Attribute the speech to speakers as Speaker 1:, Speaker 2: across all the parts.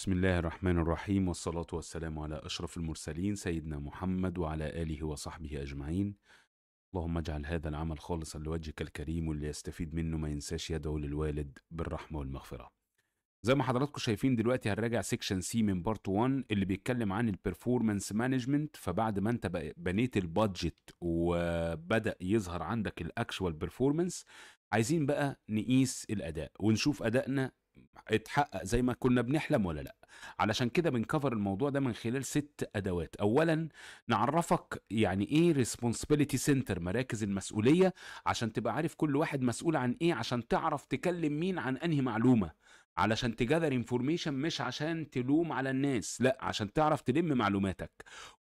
Speaker 1: بسم الله الرحمن الرحيم والصلاة والسلام على أشرف المرسلين سيدنا محمد وعلى آله وصحبه أجمعين اللهم اجعل هذا العمل خالصا لوجهك الكريم واللي يستفيد منه ما ينساش يدعو للوالد بالرحمة والمغفرة زي ما حضراتكم شايفين دلوقتي هنراجع سيكشن سي من بارت 1 اللي بيتكلم عن البرفورمانس مانجمنت فبعد ما انت بنيت البادجت وبدا يظهر عندك الاكشوال بيرفورمانس عايزين بقى نقيس الاداء ونشوف ادائنا اتحقق زي ما كنا بنحلم ولا لا علشان كده بنكفر الموضوع ده من خلال ست ادوات اولا نعرفك يعني ايه ريسبونسبيلتي سنتر مراكز المسؤوليه عشان تبقى عارف كل واحد مسؤول عن ايه عشان تعرف تكلم مين عن انهي معلومه علشان تجذر انفورميشن مش عشان تلوم على الناس لا عشان تعرف تلم معلوماتك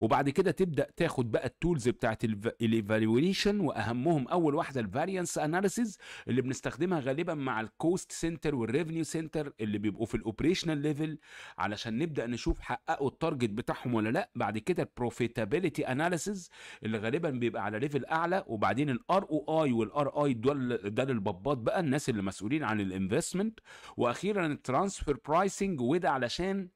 Speaker 1: وبعد كده تبدا تاخد بقى التولز بتاعت الايفالويشن واهمهم اول واحده الفاريانس اناليسيز اللي بنستخدمها غالبا مع الكوست سنتر والريفنيو سنتر اللي بيبقوا في الاوبريشنال ليفل علشان نبدا نشوف حققوا التارجت بتاعهم ولا لا بعد كده البروفيتابيليتي اناليسيز اللي غالبا بيبقى على ليفل اعلى وبعدين الار او اي والار اي دول ده للبباط بقى الناس اللي مسؤولين عن الانفستمنت واخيرا الترانسفير برايسنج وده علشان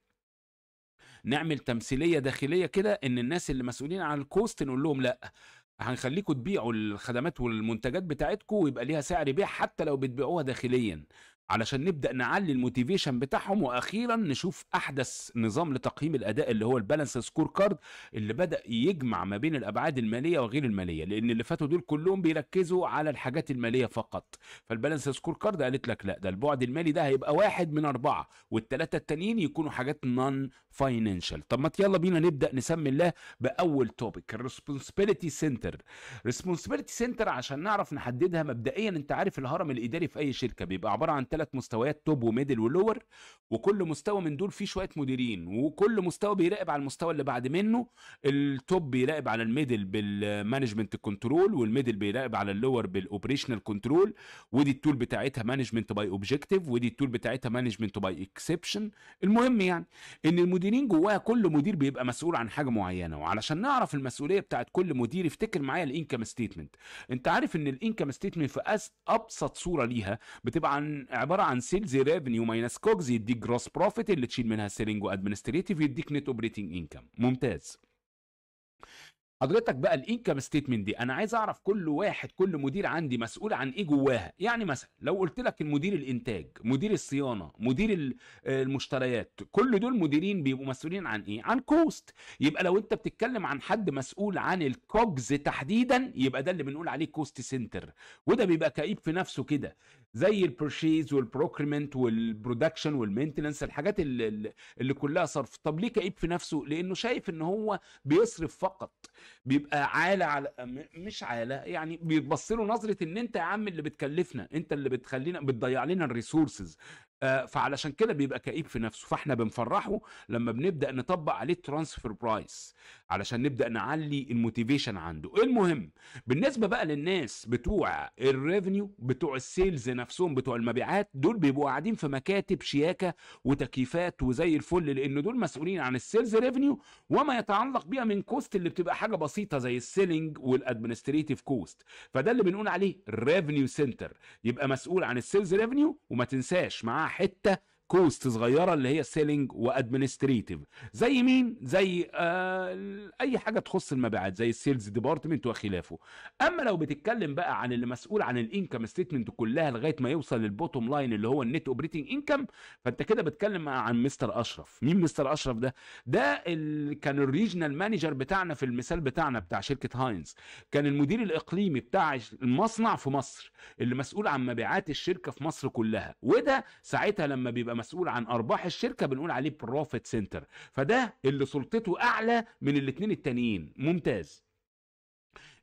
Speaker 1: نعمل تمثيليه داخليه كده ان الناس اللي مسؤولين عن الكوست نقول لهم لا هنخليكم تبيعوا الخدمات والمنتجات بتاعتكم ويبقى ليها سعر بيع حتى لو بتبيعوها داخليا علشان نبدا نعلي الموتيفيشن بتاعهم واخيرا نشوف احدث نظام لتقييم الاداء اللي هو البالانس سكور كارد اللي بدا يجمع ما بين الابعاد الماليه وغير الماليه لان اللي فاتوا دول كلهم بيركزوا على الحاجات الماليه فقط فالبالانس سكور كارد قالت لك لا ده البعد المالي ده هيبقى واحد من اربعه والثلاثه التانيين يكونوا حاجات نون فاينانشال طب ما يلا بينا نبدا نسمي الله باول توبيك الريسبونسبيلتي سنتر ريسبونسبيلتي سنتر عشان نعرف نحددها مبدئيا انت عارف الهرم الاداري في اي شركه بيبقى عباره عن ثلاث مستويات توب وميدل ولور وكل مستوى من دول فيه شويه مديرين وكل مستوى بيراقب على المستوى اللي بعد منه التوب بيراقب على الميدل بالمانجمنت كنترول والميدل بيراقب على اللور بالاوبريشنال كنترول ودي التول بتاعتها مانجمنت باي اوبجكتيف ودي التول بتاعتها مانجمنت باي اكسبشن المهم يعني ان المديرين جواها كل مدير بيبقى مسؤول عن حاجه معينه وعلشان نعرف المسؤوليه بتاعت كل مدير افتكر معايا الانكم ستيتمنت انت عارف ان الانكم ستيتمنت في ابسط صوره ليها بتبقى عن عباره عن سيلز ريفنيو ماينس كوجز يديك جروس بروفيت اللي تشيل منها سيلينج وادمنستريتيف يديك نت اوبريتنج انكم ممتاز حضرتك بقى الانكم ستيتمنت دي انا عايز اعرف كل واحد كل مدير عندي مسؤول عن ايه جواها يعني مثلا لو قلت لك المدير الانتاج مدير الصيانه مدير المشتريات كل دول مديرين بيبقوا مسؤولين عن ايه عن كوست يبقى لو انت بتتكلم عن حد مسؤول عن الكوجز تحديدا يبقى ده اللي بنقول عليه كوست سنتر وده بيبقى كئيب في نفسه كده زي البرشيز والبروكريمنت والبرودكشن والمينتنس الحاجات اللي, اللي كلها صرف طب ليه كئيب في نفسه لانه شايف ان هو بيصرف فقط بيبقى عالة على مش عالة يعني بيبص له نظرة ان انت يا عم اللي بتكلفنا انت اللي بتخلينا بتضيع لنا الريسورسز آه، فعلشان كده بيبقى كئيب في نفسه فاحنا بنفرحه لما بنبدا نطبق عليه الترانسفير برايس علشان نبدا نعلي الموتيفيشن عنده المهم بالنسبه بقى للناس بتوع الريفنيو بتوع السيلز نفسهم بتوع المبيعات دول بيبقوا قاعدين في مكاتب شياكه وتكييفات وزي الفل لان دول مسؤولين عن السيلز ريفنيو وما يتعلق بيها من كوست اللي بتبقى حاجه بسيطه زي السيلينج والادمنستريتيف كوست فده اللي بنقول عليه ريفنيو سنتر يبقى مسؤول عن السيلز ريفنيو وما تنساش معاه حته كوست صغيره اللي هي سيلينج وادمنستريتيف زي مين زي آه اي حاجه تخص المبيعات زي السيلز ديبارتمنت وخلافه اما لو بتتكلم بقى عن اللي مسؤول عن الانكم ستيتمنت كلها لغايه ما يوصل للبوتوم لاين اللي هو النت اوبريتنج انكم فانت كده بتكلم عن مستر اشرف مين مستر اشرف ده ده اللي كان الريجنال مانجر بتاعنا في المثال بتاعنا بتاع شركه هاينز كان المدير الاقليمي بتاع المصنع في مصر اللي مسؤول عن مبيعات الشركه في مصر كلها وده ساعتها لما بيبقى بيبقى مسؤول عن ارباح الشركه بنقول عليه بروفيت سنتر فده اللي سلطته اعلى من الاثنين التانيين ممتاز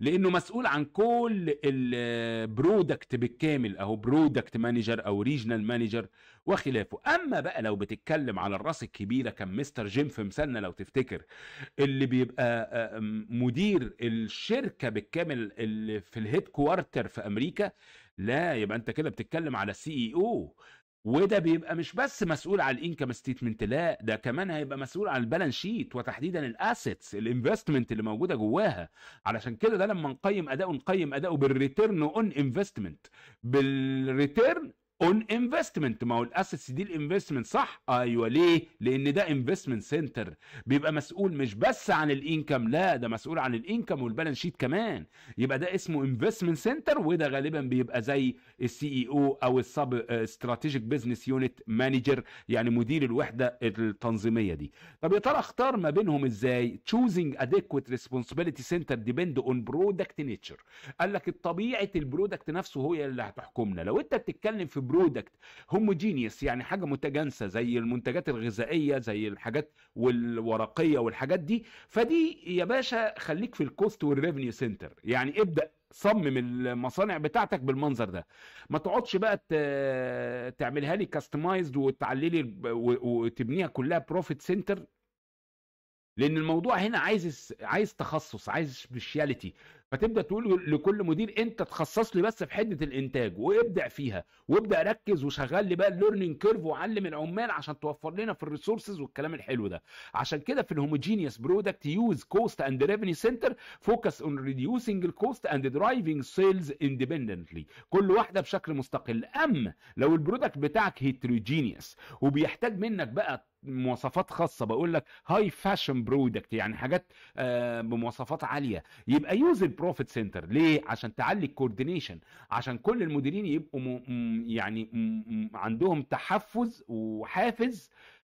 Speaker 1: لانه مسؤول عن كل البرودكت بالكامل اهو برودكت مانجر او ريجنال مانجر وخلافه اما بقى لو بتتكلم على الراس الكبيره كان مستر جيم في مثالنا لو تفتكر اللي بيبقى آه، آه، مدير الشركه بالكامل اللي في الهيد كوارتر في امريكا لا يبقى انت كده بتتكلم على سي اي او وده بيبقى مش بس مسؤول على الانكم ستيتمنت لا ده كمان هيبقى مسؤول على البالانس شيت وتحديدا الاسيتس الانفستمنت اللي موجوده جواها علشان كده ده لما نقيم اداؤه نقيم اداؤه بالريتيرن اون انفستمنت بالريتيرن اون انفستمنت ما هو الاسس دي الانفستمنت صح ايوه ليه لان ده انفستمنت سنتر بيبقى مسؤول مش بس عن الانكم لا ده مسؤول عن الانكم والبالانس شيت كمان يبقى ده اسمه انفستمنت سنتر وده غالبا بيبقى زي السي اي او او السب استراتيجيك بزنس يونت مانجر يعني مدير الوحده التنظيميه دي طب يا ترى اختار ما بينهم ازاي تشوزنج اديكويت ريسبونسبيلتي سنتر ديبند اون برودكت نيتشر قال لك طبيعه البرودكت نفسه هو اللي هتحكمنا لو انت بتتكلم في برودكت هوموجينيوس يعني حاجه متجانسه زي المنتجات الغذائيه زي الحاجات والورقيه والحاجات دي فدي يا باشا خليك في الكوست والريفنيو سنتر يعني ابدا صمم المصانع بتاعتك بالمنظر ده ما تقعدش بقى تعملها لي كاستمايزد وتعللي وتبنيها كلها بروفيت سنتر لان الموضوع هنا عايز عايز تخصص عايز سبيشاليتي فتبدا تقول لكل مدير انت تخصص لي بس في حته الانتاج وابدع فيها وابدا ركز وشغل لي بقى الليرنينج كيرف وعلم العمال عشان توفر لنا في الريسورسز والكلام الحلو ده عشان كده في الهوموجينيوس برودكت يوز كوست اند ريفني سنتر فوكس اون ريديوسنج الكوست اند درايفنج سيلز اندبندنتلي كل واحده بشكل مستقل اما لو البرودكت بتاعك هيتروجينيوس وبيحتاج منك بقى مواصفات خاصه بقول لك هاي فاشن برودكت يعني حاجات آه، بمواصفات عاليه يبقى يوز بروفيت سنتر ليه عشان تعلي الكوردينيشن عشان كل المديرين يبقوا م... م... يعني م... عندهم تحفز وحافز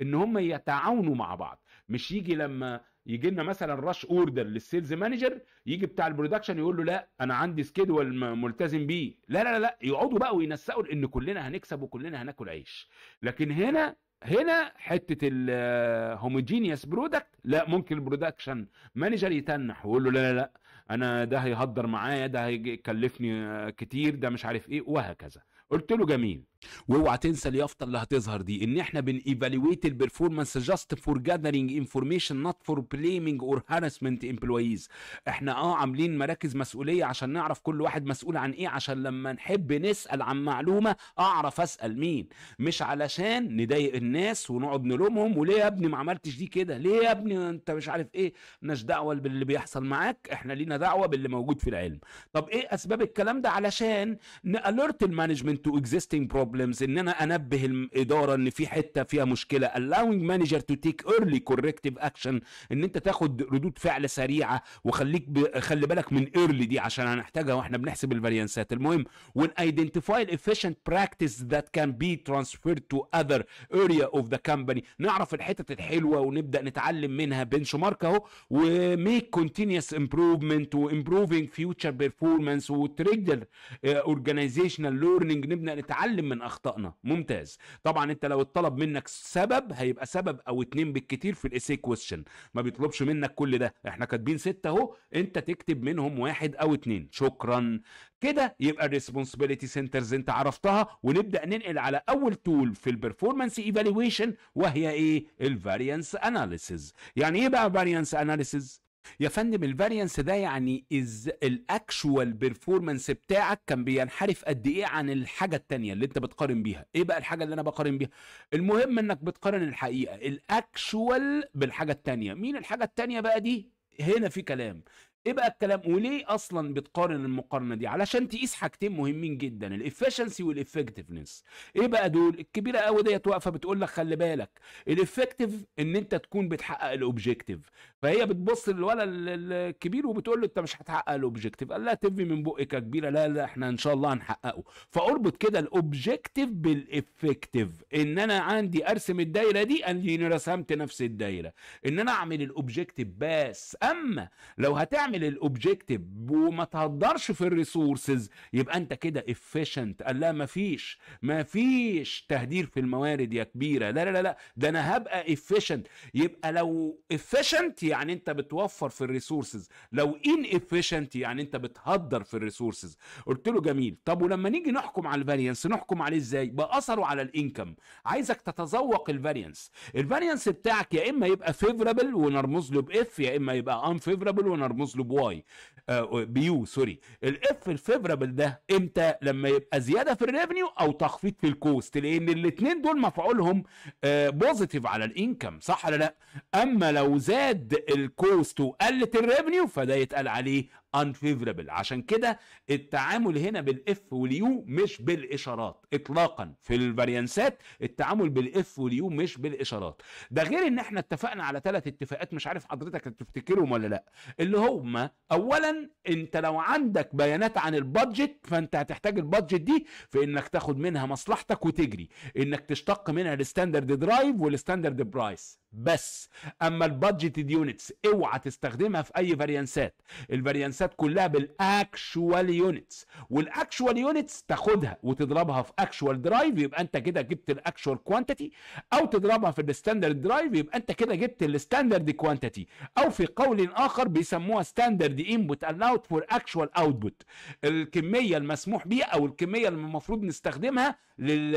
Speaker 1: ان هم يتعاونوا مع بعض مش يجي لما يجي لنا مثلا رش اوردر للسيلز مانجر يجي بتاع البرودكشن يقول له لا انا عندي سكيدول ملتزم بيه لا لا لا يقعدوا بقى وينسقوا ان كلنا هنكسب وكلنا هناكل عيش لكن هنا هنا حته الهوموجينيوس برودكت لا ممكن البرودكشن مانجر يتنح ويقول له لا لا لا انا ده هيهدر معايا ده هيكلفني كتير ده مش عارف ايه وهكذا قلت له جميل واوعى تنسى اليافطه اللي هتظهر دي ان احنا بن ايفالويت البرفورمانس جاست فور جاذرينج انفورميشن نوت فور بليمنج اور هارسمنت امبلويز احنا اه عاملين مراكز مسؤوليه عشان نعرف كل واحد مسؤول عن ايه عشان لما نحب نسال عن معلومه اعرف اسال مين مش علشان نضايق الناس ونقعد نلومهم وليه يا ابني ما عملتش دي كده ليه يا ابني انت مش عارف ايه مالناش دعوه باللي بيحصل معاك احنا لينا دعوه باللي موجود في العلم طب ايه اسباب الكلام ده علشان نالرت المانجمنت to existing problems ان انا انبه الاداره ان في حته فيها مشكله allowing manager to take early corrective action ان انت تاخد ردود فعل سريعه وخليك ب... خلي بالك من early دي عشان هنحتاجها واحنا بنحسب الفاريانسات المهم when identify efficient practice that can be transferred to other area of the company نعرف الحتت الحلوه ونبدا نتعلم منها بنش مارك اهو وميك continuous improvement و improving future performance وتريجر organizational learning نبدا نتعلم من اخطائنا ممتاز طبعا انت لو اتطلب منك سبب هيبقى سبب او اتنين بالكتير في الاسي كويستشن ما بيطلبش منك كل ده احنا كاتبين ستة اهو انت تكتب منهم واحد او اتنين شكرا كده يبقى الريسبونسبيلتي سنترز انت عرفتها ونبدا ننقل على اول تول في البرفورمانس ايفالويشن وهي ايه الفاريانس اناليسز يعني ايه بقى فاريانس اناليسز يا فندم الفاريانس ده يعني از الاكشوال بيرفورمانس بتاعك كان بينحرف قد ايه عن الحاجه الثانيه اللي انت بتقارن بيها ايه بقى الحاجه اللي انا بقارن بيها المهم انك بتقارن الحقيقه الاكشوال بالحاجه الثانيه مين الحاجه الثانيه بقى دي هنا في كلام ايه بقى الكلام وليه اصلا بتقارن المقارنه دي علشان تقيس حاجتين مهمين جدا الافشنسي والافكتفنس ايه بقى دول الكبيره قوي ديت واقفه بتقول لك خلي بالك الافكتف ان انت تكون بتحقق الاوبجكتيف فهي بتبص للولد الكبير وبتقول له انت مش هتحقق الاوبجيكتيف قال لها تفي من بقك يا كبيره لا لا احنا ان شاء الله هنحققه فاربط كده الاوبجيكتيف بالافكتيف ان انا عندي ارسم الدايره دي اني رسمت نفس الدايره ان انا اعمل الاوبجيكتيف بس اما لو هتعمل الاوبجيكتيف وما تهدرش في الريسورسز يبقى انت كده افيشنت قال لها مفيش مفيش تهدير في الموارد يا كبيره لا لا لا ده انا هبقى افيشنت يبقى لو افيشنت يعني انت بتوفر في الريسورسز لو ان افيشنت يعني انت بتهدر في الريسورسز قلت له جميل طب ولما نيجي نحكم على الفاريانس نحكم عليه ازاي باثره على الانكم عايزك تتذوق الفاريانس الفاريانس بتاعك يا اما يبقى فيفرابل ونرمز له باف يا اما يبقى انفيفرابل ونرمز له بواي آه، بيو سوري الاف الفيفرابل ده امتى لما يبقى زياده في الريفنيو او تخفيض في الكوست لان الاثنين دول مفعولهم بوزيتيف آه، على الانكم صح ولا لا اما لو زاد الكوست وقلت الريفنيو فده يتقال عليه unfavorable عشان كده التعامل هنا بالاف واليو مش بالاشارات اطلاقا في الفاريانسات التعامل بالاف واليو مش بالاشارات ده غير ان احنا اتفقنا على ثلاث اتفاقات مش عارف حضرتك هتفتكرهم ولا لا اللي هما اولا انت لو عندك بيانات عن البادجت فانت هتحتاج البادجت دي في انك تاخد منها مصلحتك وتجري انك تشتق منها الستاندرد درايف والستاندرد برايس بس اما البادجت يونتس اوعى تستخدمها في اي فاريانسات الفاريانسات كلها بالاكشوال يونتس والاكشوال يونتس تاخدها وتضربها في اكشوال درايف يبقى انت كده جبت الاكشوال كوانتيتي او تضربها في الستاندرد درايف يبقى انت كده جبت الستاندرد كوانتيتي او في قول اخر بيسموها ستاندرد انبوت allowed فور اكشوال اوتبوت الكميه المسموح بيها او الكميه اللي المفروض نستخدمها لل...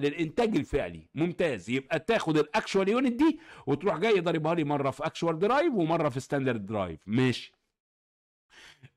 Speaker 1: للانتاج الفعلي ممتاز يبقى تاخد الاكشوال يونت دي دي وتروح جاي ضاربها لي مره في اكشوال درايف ومره في ستاندرد درايف ماشي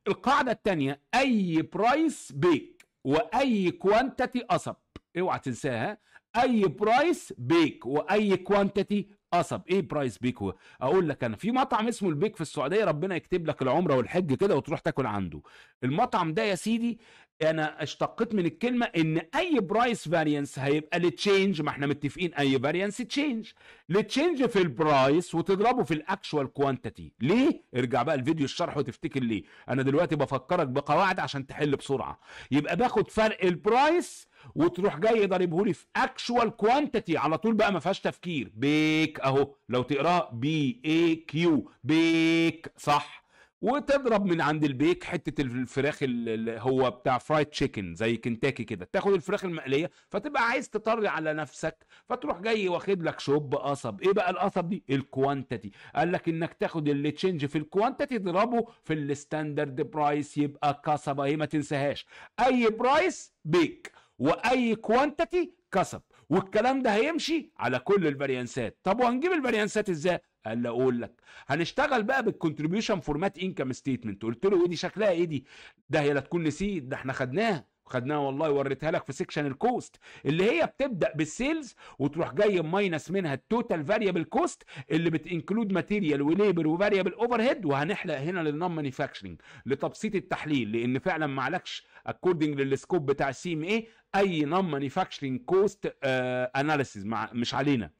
Speaker 1: القاعده الثانيه اي برايس بيك واي كوانتيتي قصب اوعى تنساها اي برايس بيك واي كوانتيتي قصب آه، ايه برايس بيكو اقول لك انا في مطعم اسمه البيك في السعوديه ربنا يكتب لك العمره والحج كده وتروح تاكل عنده المطعم ده يا سيدي انا اشتقت من الكلمه ان اي برايس فارينس هيبقى لتشينج ما احنا متفقين اي فارينس تشينج لتشينج في البرايس وتضربه في الاكشوال كوانتيتي ليه ارجع بقى الفيديو الشرح وتفتكر ليه انا دلوقتي بفكرك بقواعد عشان تحل بسرعه يبقى باخد فرق البرايس وتروح جاي ضاربهولي في اكشوال كوانتيتي على طول بقى ما فيهاش تفكير بيك اهو لو تقراها بي اي كيو بيك صح وتضرب من عند البيك حته الفراخ اللي هو بتاع فرايد تشيكن زي كنتاكي كده تاخد الفراخ المقليه فتبقى عايز تطري على نفسك فتروح جاي واخد لك شوب قصب ايه بقى القصب دي الكوانتيتي قال لك انك تاخد اللي تشينج في الكوانتيتي تضربه في الستاندرد برايس يبقى قصبه اهي ما تنساهاش اي برايس بيك واي كوانتيتي كسب والكلام ده هيمشي على كل الفاريانسات طب وهنجيب الفاريانسات ازاي قال لي اقول لك هنشتغل بقى بالكونتريبيوشن فورمات انكم ستيتمنت قلت له ايه دي شكلها ايه دي ده هي لا تكون نسيت ده احنا خدناها خدناها والله وريتها لك في سيكشن الكوست اللي هي بتبدا بالسيلز وتروح جاي ماينس منها التوتال فاريبل كوست اللي بتنكلود ماتيريال وليبر وفاريبل اوفر هيد وهنحلق هنا للنون مانيفاكشرنج لتبسيط التحليل لان فعلا ما عليكش اكوردنج للسكوب بتاع السي ام اي اي نون مانيفاكشرنج كوست اناليسيز مش علينا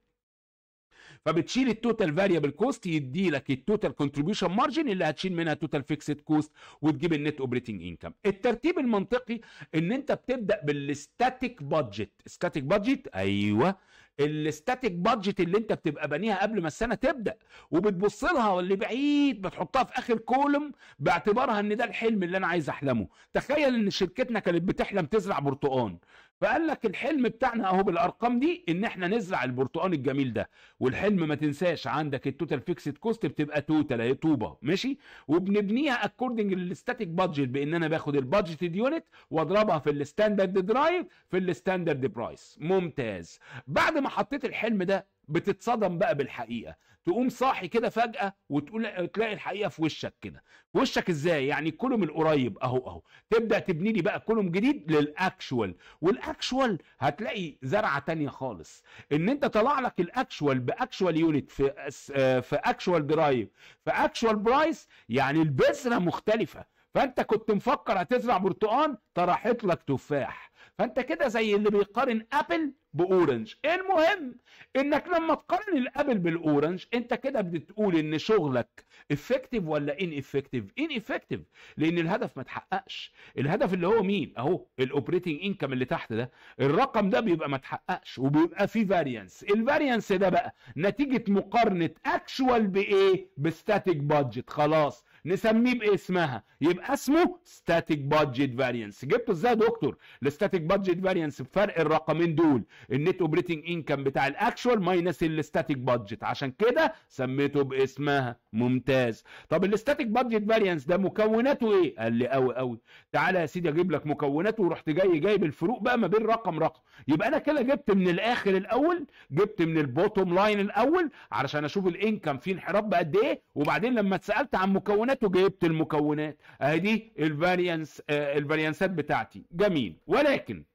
Speaker 1: فبتشيل التوتال فاريبل كوست يدي لك التوتال كونتريبيوشن مارجن اللي هتشيل منها توتال فيكسد كوست وتجيب النت اوبريتنج انكم الترتيب المنطقي ان انت بتبدا بالستاتيك بادجت ستاتيك بادجت ايوه الستاتيك بادجت اللي انت بتبقى بانيها قبل ما السنه تبدا وبتبص لها واللي بعيد بتحطها في اخر كولم باعتبارها ان ده الحلم اللي انا عايز احلمه تخيل ان شركتنا كانت بتحلم تزرع برتقان فقال لك الحلم بتاعنا اهو بالارقام دي ان احنا نزرع البرتقال الجميل ده والحلم ما تنساش عندك التوتال فيكسد كوست بتبقى توتال هي طوبه ماشي وبنبنيها اكوردنج للستاتيك بادجت بان انا باخد البادجت يونت واضربها في الستاندرد درايف في الستاندرد برايس ممتاز بعد ما حطيت الحلم ده بتتصدم بقى بالحقيقه تقوم صاحي كده فجأة وتقول تلاقي الحقيقة في وشك كده في وشك ازاي يعني من القريب اهو اهو تبدأ تبني لي بقى كولوم جديد للاكشوال والاكشوال هتلاقي زرعة تانية خالص ان انت طلع لك الاكشوال باكشوال يونت في آه، في اكشوال درايف في اكشوال برايس يعني البذرة مختلفة فانت كنت مفكر هتزرع برتقان طرحت لك تفاح فانت كده زي اللي بيقارن ابل باورنج المهم انك لما تقارن الابل بالاورنج انت كده بتقول ان شغلك افكتيف ولا ان افكتيف ان افكتيف لان الهدف ما اتحققش الهدف اللي هو مين اهو الاوبريتنج انكم اللي تحت ده الرقم ده بيبقى ما اتحققش وبيبقى فيه فاريانس الفاريانس ده بقى نتيجه مقارنه اكشوال بايه بستاتيك بادجت خلاص نسميه باسمها يبقى اسمه ستاتيك بادجت فاريانس جبته ازاي يا دكتور الستاتيك بادجت فاريانس بفرق الرقمين دول النت اوبريتنج انكم بتاع الاكشوال ماينس الستاتيك بادجت عشان كده سميته باسمها ممتاز طب الستاتيك بادجت فاريانس ده مكوناته ايه قال لي قوي قوي تعالى يا سيدي اجيب لك مكوناته ورحت جاي جايب الفروق بقى ما بين رقم رقم يبقى انا كده جبت من الاخر الاول جبت من البوتوم لاين الاول علشان اشوف الانكم فيه انحراف بقد ايه وبعدين لما اتسالت عن مكونات المكونات وجبت المكونات اهي الفاريانس الفاريانسات بتاعتي جميل ولكن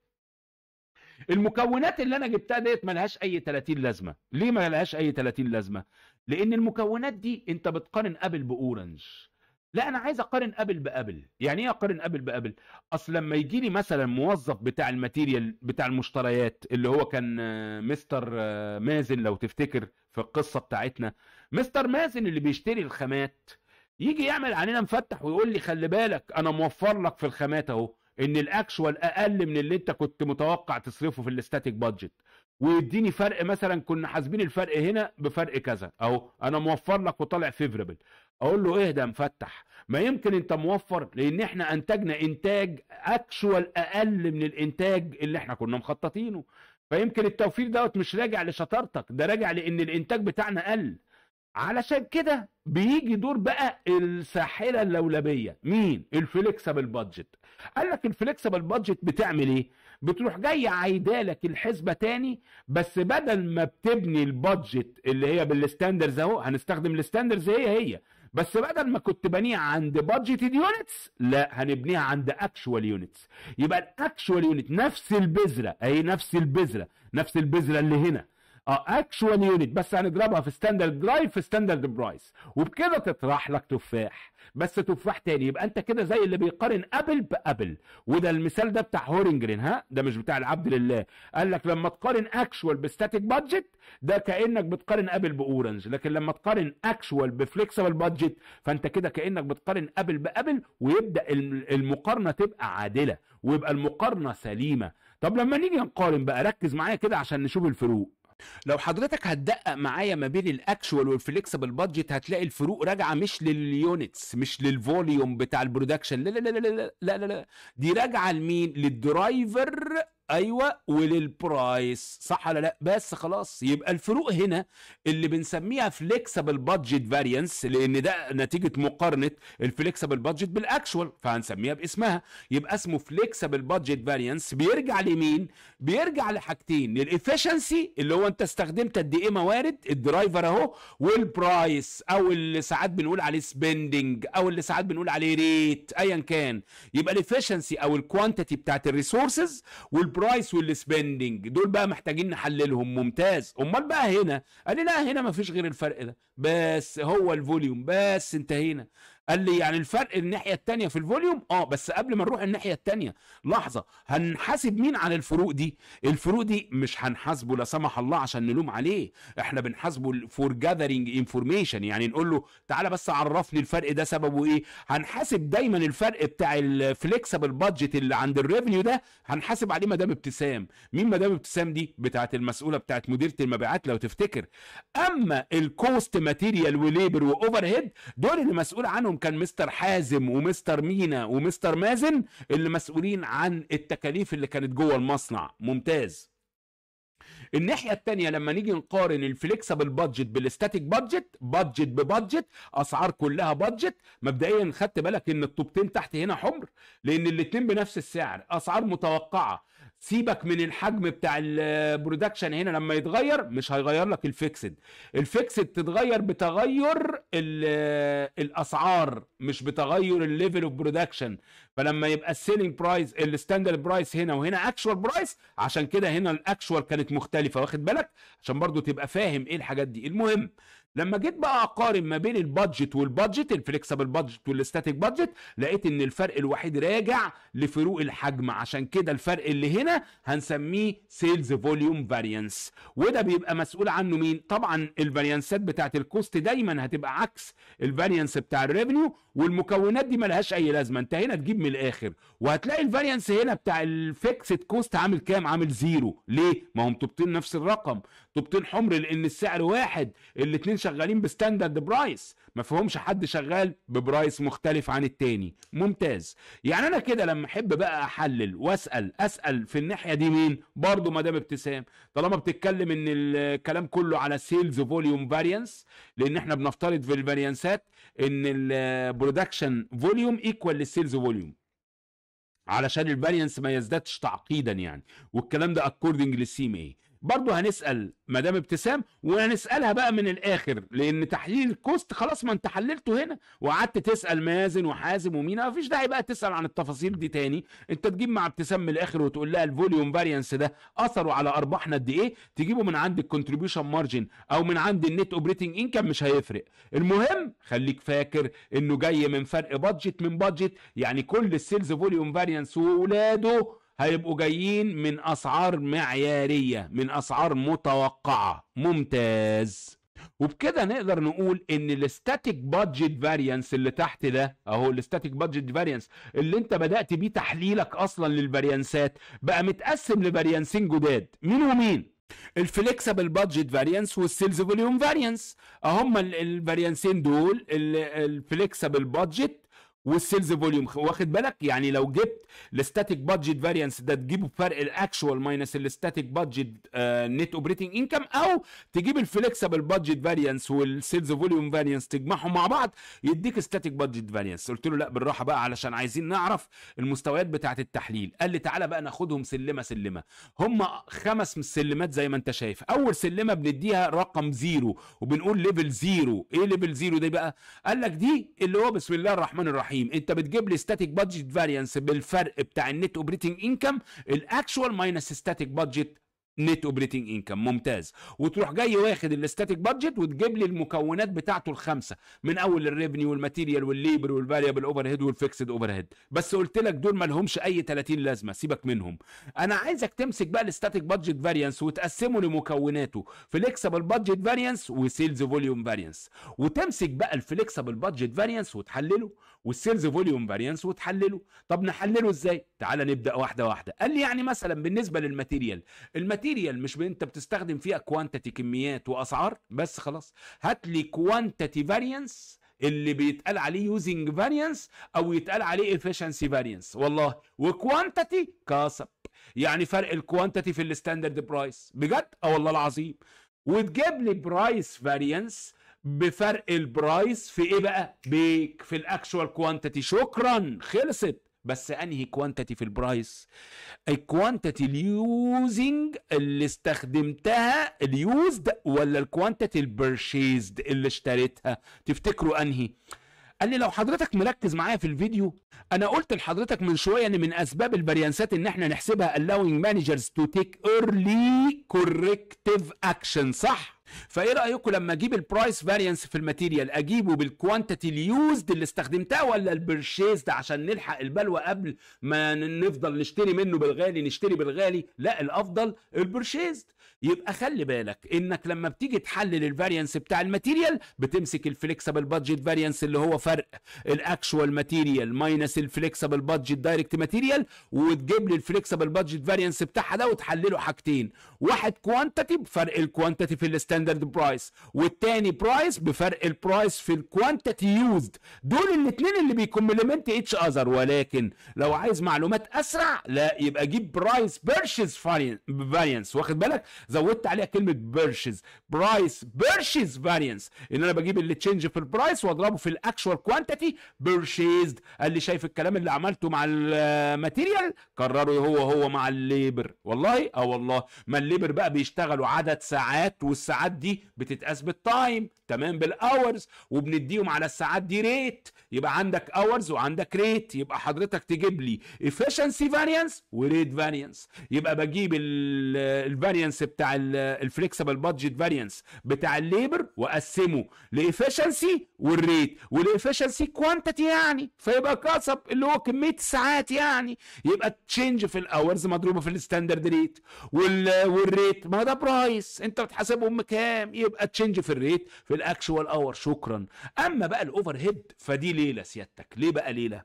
Speaker 1: المكونات اللي انا جبتها ديت ملهاش اي 30 لازمه ليه ملهاش اي 30 لازمه لان المكونات دي انت بتقارن ابل باورنج لا انا عايز اقارن ابل بابل يعني ايه اقارن ابل بابل اصل لما يجي لي مثلا موظف بتاع الماتيريال بتاع المشتريات اللي هو كان آه، مستر آه، مازن لو تفتكر في القصه بتاعتنا مستر مازن اللي بيشتري الخامات يجي يعمل علينا مفتح ويقول لي خلي بالك انا موفر لك في الخامات اهو ان الاكشوال اقل من اللي انت كنت متوقع تصرفه في الاستاتيك بادجت ويديني فرق مثلا كنا حاسبين الفرق هنا بفرق كذا اهو انا موفر لك وطالع فيفربل اقول له اهدى مفتح ما يمكن انت موفر لان احنا انتجنا انتاج اكشوال اقل من الانتاج اللي احنا كنا مخططينه فيمكن التوفير دوت مش راجع لشطارتك ده راجع لان الانتاج بتاعنا قل علشان كده بيجي دور بقى الساحله اللولبيه مين الفليكسبل بادجت قال لك الفليكسبل بادجت بتعمل ايه بتروح جايه عايدالك الحسبه تاني بس بدل ما بتبني البادجت اللي هي بالستاندرز اهو هنستخدم الستاندرز هي هي بس بدل ما كنت بنيها عند بادجتد يونتس لا هنبنيها عند اكشوال يونتس يبقى الاكشوال يونت نفس البذره اهي نفس البذره نفس البذره اللي هنا اه اكشوال يونت بس هنضربها يعني في ستاندرد درايف في ستاندرد برايس وبكده تطرح لك تفاح بس تفاح تاني يبقى انت كده زي اللي بيقارن ابل بابل وده المثال ده بتاع هورنجرين ها ده مش بتاع العبد لله قال لك لما تقارن اكشوال بستاتيك بادجت ده كانك بتقارن ابل باورنج لكن لما تقارن اكشوال بفليكسبل بادجت فانت كده كانك بتقارن ابل بابل ويبدا المقارنه تبقى عادله ويبقى المقارنه سليمه طب لما نيجي نقارن بقى ركز معايا كده عشان نشوف الفروق لو حضرتك هتدقق معايا ما بين الاكشوال والفليكسبل بادجت هتلاقي الفروق راجعه مش لليونتس مش للفوليوم بتاع البرودكشن لا لا لا لا لا لا, لا, لا. دي راجعه لمين للدرايفر ايوه وللبرايس صح ولا لا بس خلاص يبقى الفروق هنا اللي بنسميها فليكسبل بادجت فاريانس لان ده نتيجه مقارنه الفليكسبل بادجت بالاكشوال فهنسميها باسمها يبقى اسمه فليكسبل بادجت فاريانس بيرجع لمين بيرجع لحاجتين للافشنسي اللي هو انت استخدمت قد ايه موارد الدرايفر اهو والبرايس او اللي ساعات بنقول عليه سبيندنج او اللي ساعات بنقول عليه ريت ايا كان يبقى الافشنسي او الكوانتيتي بتاعت الريسورسز وال البرايس والسبندنج دول بقى محتاجين نحللهم ممتاز امال بقى هنا قال لا هنا مفيش غير الفرق ده بس هو الفوليوم بس انتهينا قال لي يعني الفرق الناحيه الثانيه في الفوليوم اه بس قبل ما نروح الناحيه الثانيه لحظه هنحاسب مين على الفروق دي الفروق دي مش هنحاسبه لا سمح الله عشان نلوم عليه احنا بنحاسبه فور جاذرينج انفورميشن يعني نقول له تعالى بس عرفني الفرق ده سببه ايه هنحاسب دايما الفرق بتاع الفليكسبل بادجت اللي عند الريفنيو ده هنحاسب عليه مدام ابتسام مين مدام ابتسام دي بتاعت المسؤوله بتاعت مديره المبيعات لو تفتكر اما الكوست ماتيريال وليبر واوفر هيد دول اللي مسؤول عنهم منهم كان مستر حازم ومستر مينا ومستر مازن اللي مسؤولين عن التكاليف اللي كانت جوه المصنع ممتاز الناحية التانية لما نيجي نقارن الفليكسبل بادجت بالاستاتيك بادجت بادجت ببادجت أسعار كلها بادجت مبدئيا خدت بالك إن الطوبتين تحت هنا حمر لأن الاتنين بنفس السعر أسعار متوقعة سيبك من الحجم بتاع البرودكشن هنا لما يتغير مش هيغير لك الفيكسد الفيكسد تتغير بتغير الاسعار مش بتغير الليفل اوف برودكشن فلما يبقى السيلينج برايس الستاندرد برايس هنا وهنا اكشوال برايس عشان كده هنا الاكشوال كانت مختلفه واخد بالك عشان برضو تبقى فاهم ايه الحاجات دي المهم لما جيت بقى اقارن ما بين البادجت والبادجت الفليكسبل بادجت والاستاتيك بادجت لقيت ان الفرق الوحيد راجع لفروق الحجم عشان كده الفرق اللي هنا هنسميه سيلز فوليوم فاريانس وده بيبقى مسؤول عنه مين طبعا الفاريانسات بتاعه الكوست دايما هتبقى عكس الفاريانس بتاع الريفنيو والمكونات دي ملهاش اي لازمه انت هنا تجيب من الاخر وهتلاقي الفاريانس هنا بتاع الفيكسد كوست عامل كام عامل زيرو ليه ما هم طبطين نفس الرقم طوبتين حمر لان السعر واحد الاثنين شغالين بستاندرد برايس ما فيهمش حد شغال ببرايس مختلف عن التاني ممتاز يعني انا كده لما احب بقى احلل واسال اسال في الناحيه دي مين برضه مدام ابتسام طالما بتتكلم ان الكلام كله على سيلز فوليوم فارينس لان احنا بنفترض في الفارينسات ان البرودكشن فوليوم ايكوال للسيلز فوليوم علشان الفارينس ما يزدادش تعقيدا يعني والكلام ده اكوردنج للسي ام ايه برضه هنسال مدام ابتسام وهنسالها بقى من الاخر لان تحليل الكوست خلاص ما انت حللته هنا وقعدت تسال مازن وحازم ومينا مفيش داعي بقى تسال عن التفاصيل دي تاني انت تجيب مع ابتسام من الاخر وتقول لها الفوليوم فاريانس ده اثره على ارباحنا قد ايه تجيبه من عند الكونتريبيوشن مارجن او من عند النت اوبريتنج انكم مش هيفرق المهم خليك فاكر انه جاي من فرق بادجت من بادجت يعني كل السيلز فوليوم فاريانس وولاده هيبقوا جايين من اسعار معياريه من اسعار متوقعه ممتاز وبكده نقدر نقول ان الاستاتيك بادجت فاريانس اللي تحت ده اهو الاستاتيك بادجت فاريانس اللي انت بدات بيه تحليلك اصلا للفاريانسات بقى متقسم لفاريانسين جداد مين ومين الفليكسبل بادجت فاريانس والسيلز فوليوم فاريانس هما الفاريانسين دول الفليكسبل بادجت والسيلز فوليوم واخد بالك يعني لو جبت الاستاتيك بادجت فاريانس ده تجيبه بفرق الاكشوال ماينس الاستاتيك بادجت نت اوبريتنج انكم او تجيب الفليكسبل بادجت فاريانس والسيلز فوليوم فاريانس تجمعهم مع بعض يديك استاتيك بادجت فاريانس قلت له لا بالراحه بقى علشان عايزين نعرف المستويات بتاعه التحليل قال لي تعالى بقى ناخدهم سلمه سلمه هم خمس سلمات زي ما انت شايف اول سلمه بنديها رقم زيرو وبنقول ليفل زيرو ايه ليفل زيرو دي بقى قال لك دي اللي هو بسم الله الرحمن الرحيم الرحيم انت بتجيب لي ستاتيك بادجت فاريانس بالفرق بتاع النت اوبريتنج انكم الاكشوال ماينس ستاتيك بادجت نت اوبريتنج انكم ممتاز وتروح جاي واخد الاستاتيك بادجت وتجيب لي المكونات بتاعته الخمسه من اول الريفنيو والماتيريال والليبر والفاريبل اوفر هيد والفيكسد اوفر هيد بس قلت لك دول ما لهمش اي 30 لازمه سيبك منهم انا عايزك تمسك بقى الاستاتيك بادجت فاريانس وتقسمه لمكوناته فليكسبل بادجت فاريانس وسيلز فوليوم فاريانس وتمسك بقى الفليكسبل بادجت فاريانس وتحلله والسيلز فوليوم فاريانس وتحلله طب نحلله ازاي تعال نبدا واحده واحده قال لي يعني مثلا بالنسبه للماتيريال الماتيريال مش انت بتستخدم فيها كوانتيتي كميات واسعار بس خلاص هات لي كوانتيتي فاريانس اللي بيتقال عليه يوزنج فاريانس او يتقال عليه efficiency فاريانس والله وكوانتيتي كاسب يعني فرق الكوانتيتي في الستاندرد برايس بجد اه والله العظيم وتجيب لي برايس فاريانس بفرق البرايس في ايه بقى بيك في الاكشوال كوانتيتي شكرا خلصت بس انهي كوانتيتي في البرايس الكوانتيتي اليوزنج اللي استخدمتها اليوزد ولا الكوانتيتي البرشيزد اللي اشتريتها تفتكروا انهي قال لي لو حضرتك مركز معايا في الفيديو انا قلت لحضرتك من شويه ان من اسباب البريانسات ان احنا نحسبها allowing managers to take early corrective action صح فايه رايكم لما اجيب البرايس فارينس في الماتيريال اجيبه بالكوانتيتي اليوزد اللي استخدمتها ولا البرشيز ده عشان نلحق البلوى قبل ما نفضل نشتري منه بالغالي نشتري بالغالي لا الافضل البرشيزد يبقى خلي بالك انك لما بتيجي تحلل الفارينس بتاع الماتيريال بتمسك الفليكسبل بادجت فارينس اللي هو فرق الاكشوال ماتيريال ماينس الفليكسبل بادجت دايركت ماتيريال وتجيب لي الفليكسبل بادجت فارينس بتاعها ده وتحلله حاجتين واحد كوانتيتي بفرق الكوانتيتي في الستاندرد برايس والتاني برايس بفرق البرايس في الكوانتيتي يوزد دول الاثنين اللي بيكملمنت اتش اذر ولكن لو عايز معلومات اسرع لا يبقى جيب برايس بيرشيز فارينس واخد بالك زودت عليها كلمه بيرشز برايس بيرشز فاريانس ان انا بجيب اللي تشينج في البرايس واضربه في الاكشوال كوانتيتي بيرشيز قال لي شايف الكلام اللي عملته مع الماتيريال كرره هو هو مع الليبر والله اه والله ما الليبر بقى بيشتغلوا عدد ساعات والساعات دي بتتقاس بالتايم تمام بالاورز وبنديهم على الساعات دي ريت يبقى عندك اورز وعندك ريت يبقى حضرتك تجيب لي efficiency فاريانس وريت فاريانس يبقى بجيب الفاريانس بتاع بتاع الفليكسبل بادجت فارينس بتاع الليبر واقسمه لافشنسي والريت والافشنسي كوانتيتي يعني فيبقى كسب اللي هو كميه الساعات يعني يبقى التشينج في الاورز مضروبه في الستاندرد ريت والريت ما ده برايس انت بتحاسبهم كام يبقى تشينج في الريت في الاكشوال اور شكرا اما بقى الاوفر هيد فدي ليله سيادتك ليه بقى ليله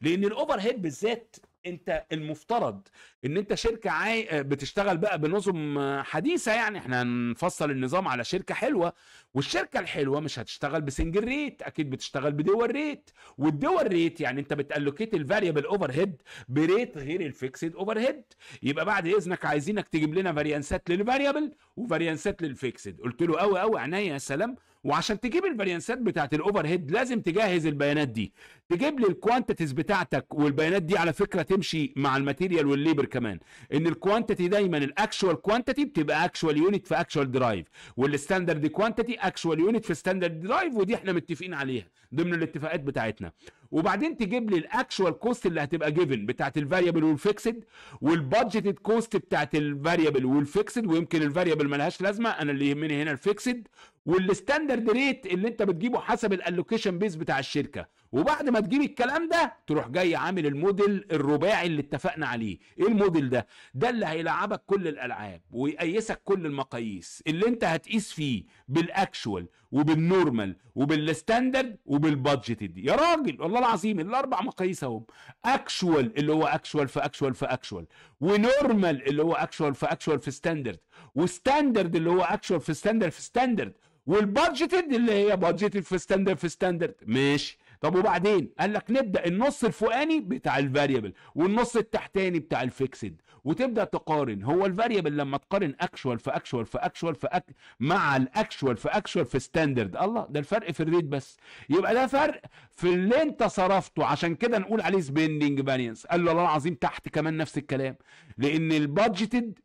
Speaker 1: لان الاوفر هيد بالذات انت المفترض ان انت شركه عاي... بتشتغل بقى بنظم حديثه يعني احنا هنفصل النظام على شركه حلوه والشركه الحلوه مش هتشتغل بسنجل ريت اكيد بتشتغل بدول ريت والدول ريت يعني انت بتالوكيت الفاريبل اوفر هيد بريت غير الفيكسد اوفر هيد يبقى بعد اذنك عايزينك تجيب لنا فاريانسات للفاريبل وفاريانسات للفيكسد قلت له قوي قوي عينيا يا سلام وعشان تجيب الفاريانسات بتاعت الاوفر هيد لازم تجهز البيانات دي تجيب لي الكوانتيتيز بتاعتك والبيانات دي على فكره تمشي مع الماتيريال والليبر كمان ان الكوانتيتي دايما الاكشوال كوانتيتي بتبقى اكشوال يونت في اكشوال درايف والستاندرد كوانتيتي اكشوال يونت في ستاندرد درايف ودي احنا متفقين عليها ضمن الاتفاقات بتاعتنا وبعدين تجيب لي الاكشوال كوست اللي هتبقى جيفن بتاعت الفاريبل والفيكسد والبادجتد كوست بتاعت الفاريبل والفيكسد ويمكن الفاريبل ملهاش لازمه انا اللي يهمني هنا الفيكسد والستاندرد ريت اللي انت بتجيبه حسب الالوكيشن بيز بتاع الشركه وبعد ما تجيب الكلام ده تروح جاي عامل الموديل الرباعي اللي اتفقنا عليه ايه الموديل ده ده اللي هيلعبك كل الالعاب ويقيسك كل المقاييس اللي انت هتقيس فيه بالاكشوال وبالنورمال وبالستاندرد وبالبادجتد يا راجل والله العظيم الاربع مقاييس اهم اكشوال اللي هو اكشوال في اكشوال في اكشوال ونورمال اللي هو اكشوال في اكشوال في ستاندرد وستاندرد اللي هو اكشوال في ستاندرد في ستاندرد والبادجتد اللي هي بادجتد في ستاندرد في ستاندرد ماشي طب وبعدين قال لك نبدا النص الفوقاني بتاع الفاريبل والنص التحتاني بتاع الفيكسد وتبدا تقارن هو الفاريبل لما تقارن اكشوال في اكشوال في اكشوال في أك... مع الاكشوال في اكشوال في ستاندرد الله ده الفرق في الريت بس يبقى ده فرق في اللي انت صرفته عشان كده نقول عليه سبيندنج فارينس قال له الله العظيم تحت كمان نفس الكلام لان البادجتد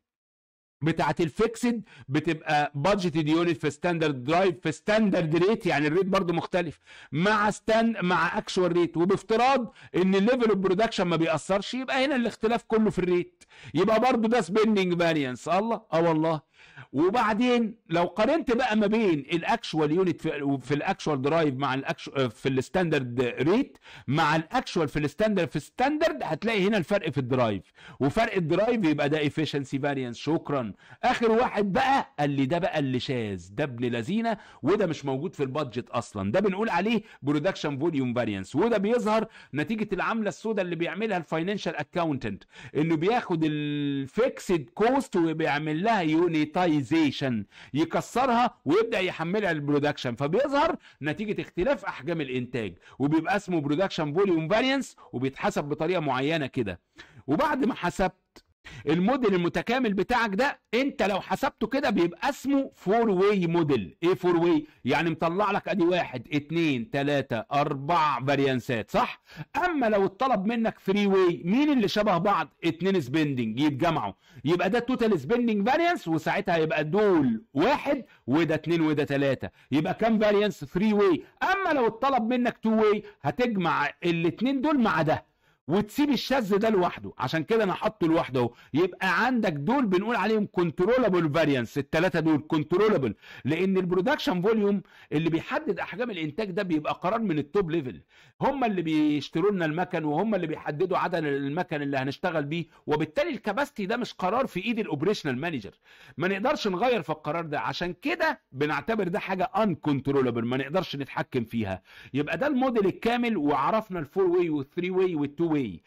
Speaker 1: بتاعه الفيكسد بتبقى بادجتد يونت في ستاندرد درايف في ستاندرد ريت يعني الريت برضو مختلف مع ستان مع اكشوال ريت وبافتراض ان الليفل اوف برودكشن ما بيأثرش يبقى هنا الاختلاف كله في الريت يبقى برضو ده سبيندنج فاريانس الله اه والله وبعدين لو قارنت بقى ما بين الاكشوال يونت في, في الاكشوال درايف مع الاكشوال آه، في الستاندرد ريت مع الاكشوال في الستاندرد في الستاندرد هتلاقي هنا الفرق في الدرايف وفرق الدرايف يبقى ده افشنسي فاريانس شكرا اخر واحد بقى قال لي ده بقى اللي شاذ ده ابن لذينه وده مش موجود في البادجت اصلا ده بنقول عليه برودكشن فوليوم فاريانس وده بيظهر نتيجه العمله السوداء اللي بيعملها الفاينانشال اكاونتنت انه بياخد الفيكسد كوست وبيعمل لها يونيتايز الاوبتمايزيشن يكسرها ويبدا يحملها للبرودكشن فبيظهر نتيجه اختلاف احجام الانتاج وبيبقى اسمه برودكشن فوليوم فاريانس وبيتحسب بطريقه معينه كده وبعد ما حسبت الموديل المتكامل بتاعك ده انت لو حسبته كده بيبقى اسمه فور واي موديل ايه فور واي يعني مطلع لك ادي واحد اتنين تلاتة اربع فاريانسات صح اما لو اتطلب منك فري واي مين اللي شبه بعض اتنين سبندنج يتجمعوا يبقى ده توتال سبندنج فاريانس وساعتها يبقى دول واحد وده اتنين وده تلاتة يبقى كام فاريانس فري واي اما لو اتطلب منك تو واي هتجمع الاتنين دول مع ده وتسيب الشاذ ده لوحده عشان كده انا حاطه لوحده اهو يبقى عندك دول بنقول عليهم كنترولبل فاريانس الثلاثه دول كنترولبل لان البرودكشن فوليوم اللي بيحدد احجام الانتاج ده بيبقى قرار من التوب ليفل هم اللي بيشتروا لنا المكن وهم اللي بيحددوا عدد المكن اللي هنشتغل بيه وبالتالي الكباستي ده مش قرار في ايد الاوبريشنال مانجر ما نقدرش نغير في القرار ده عشان كده بنعتبر ده حاجه ان كنترولبل ما نقدرش نتحكم فيها يبقى ده الموديل الكامل وعرفنا الفور واي والثري واي والتو قوي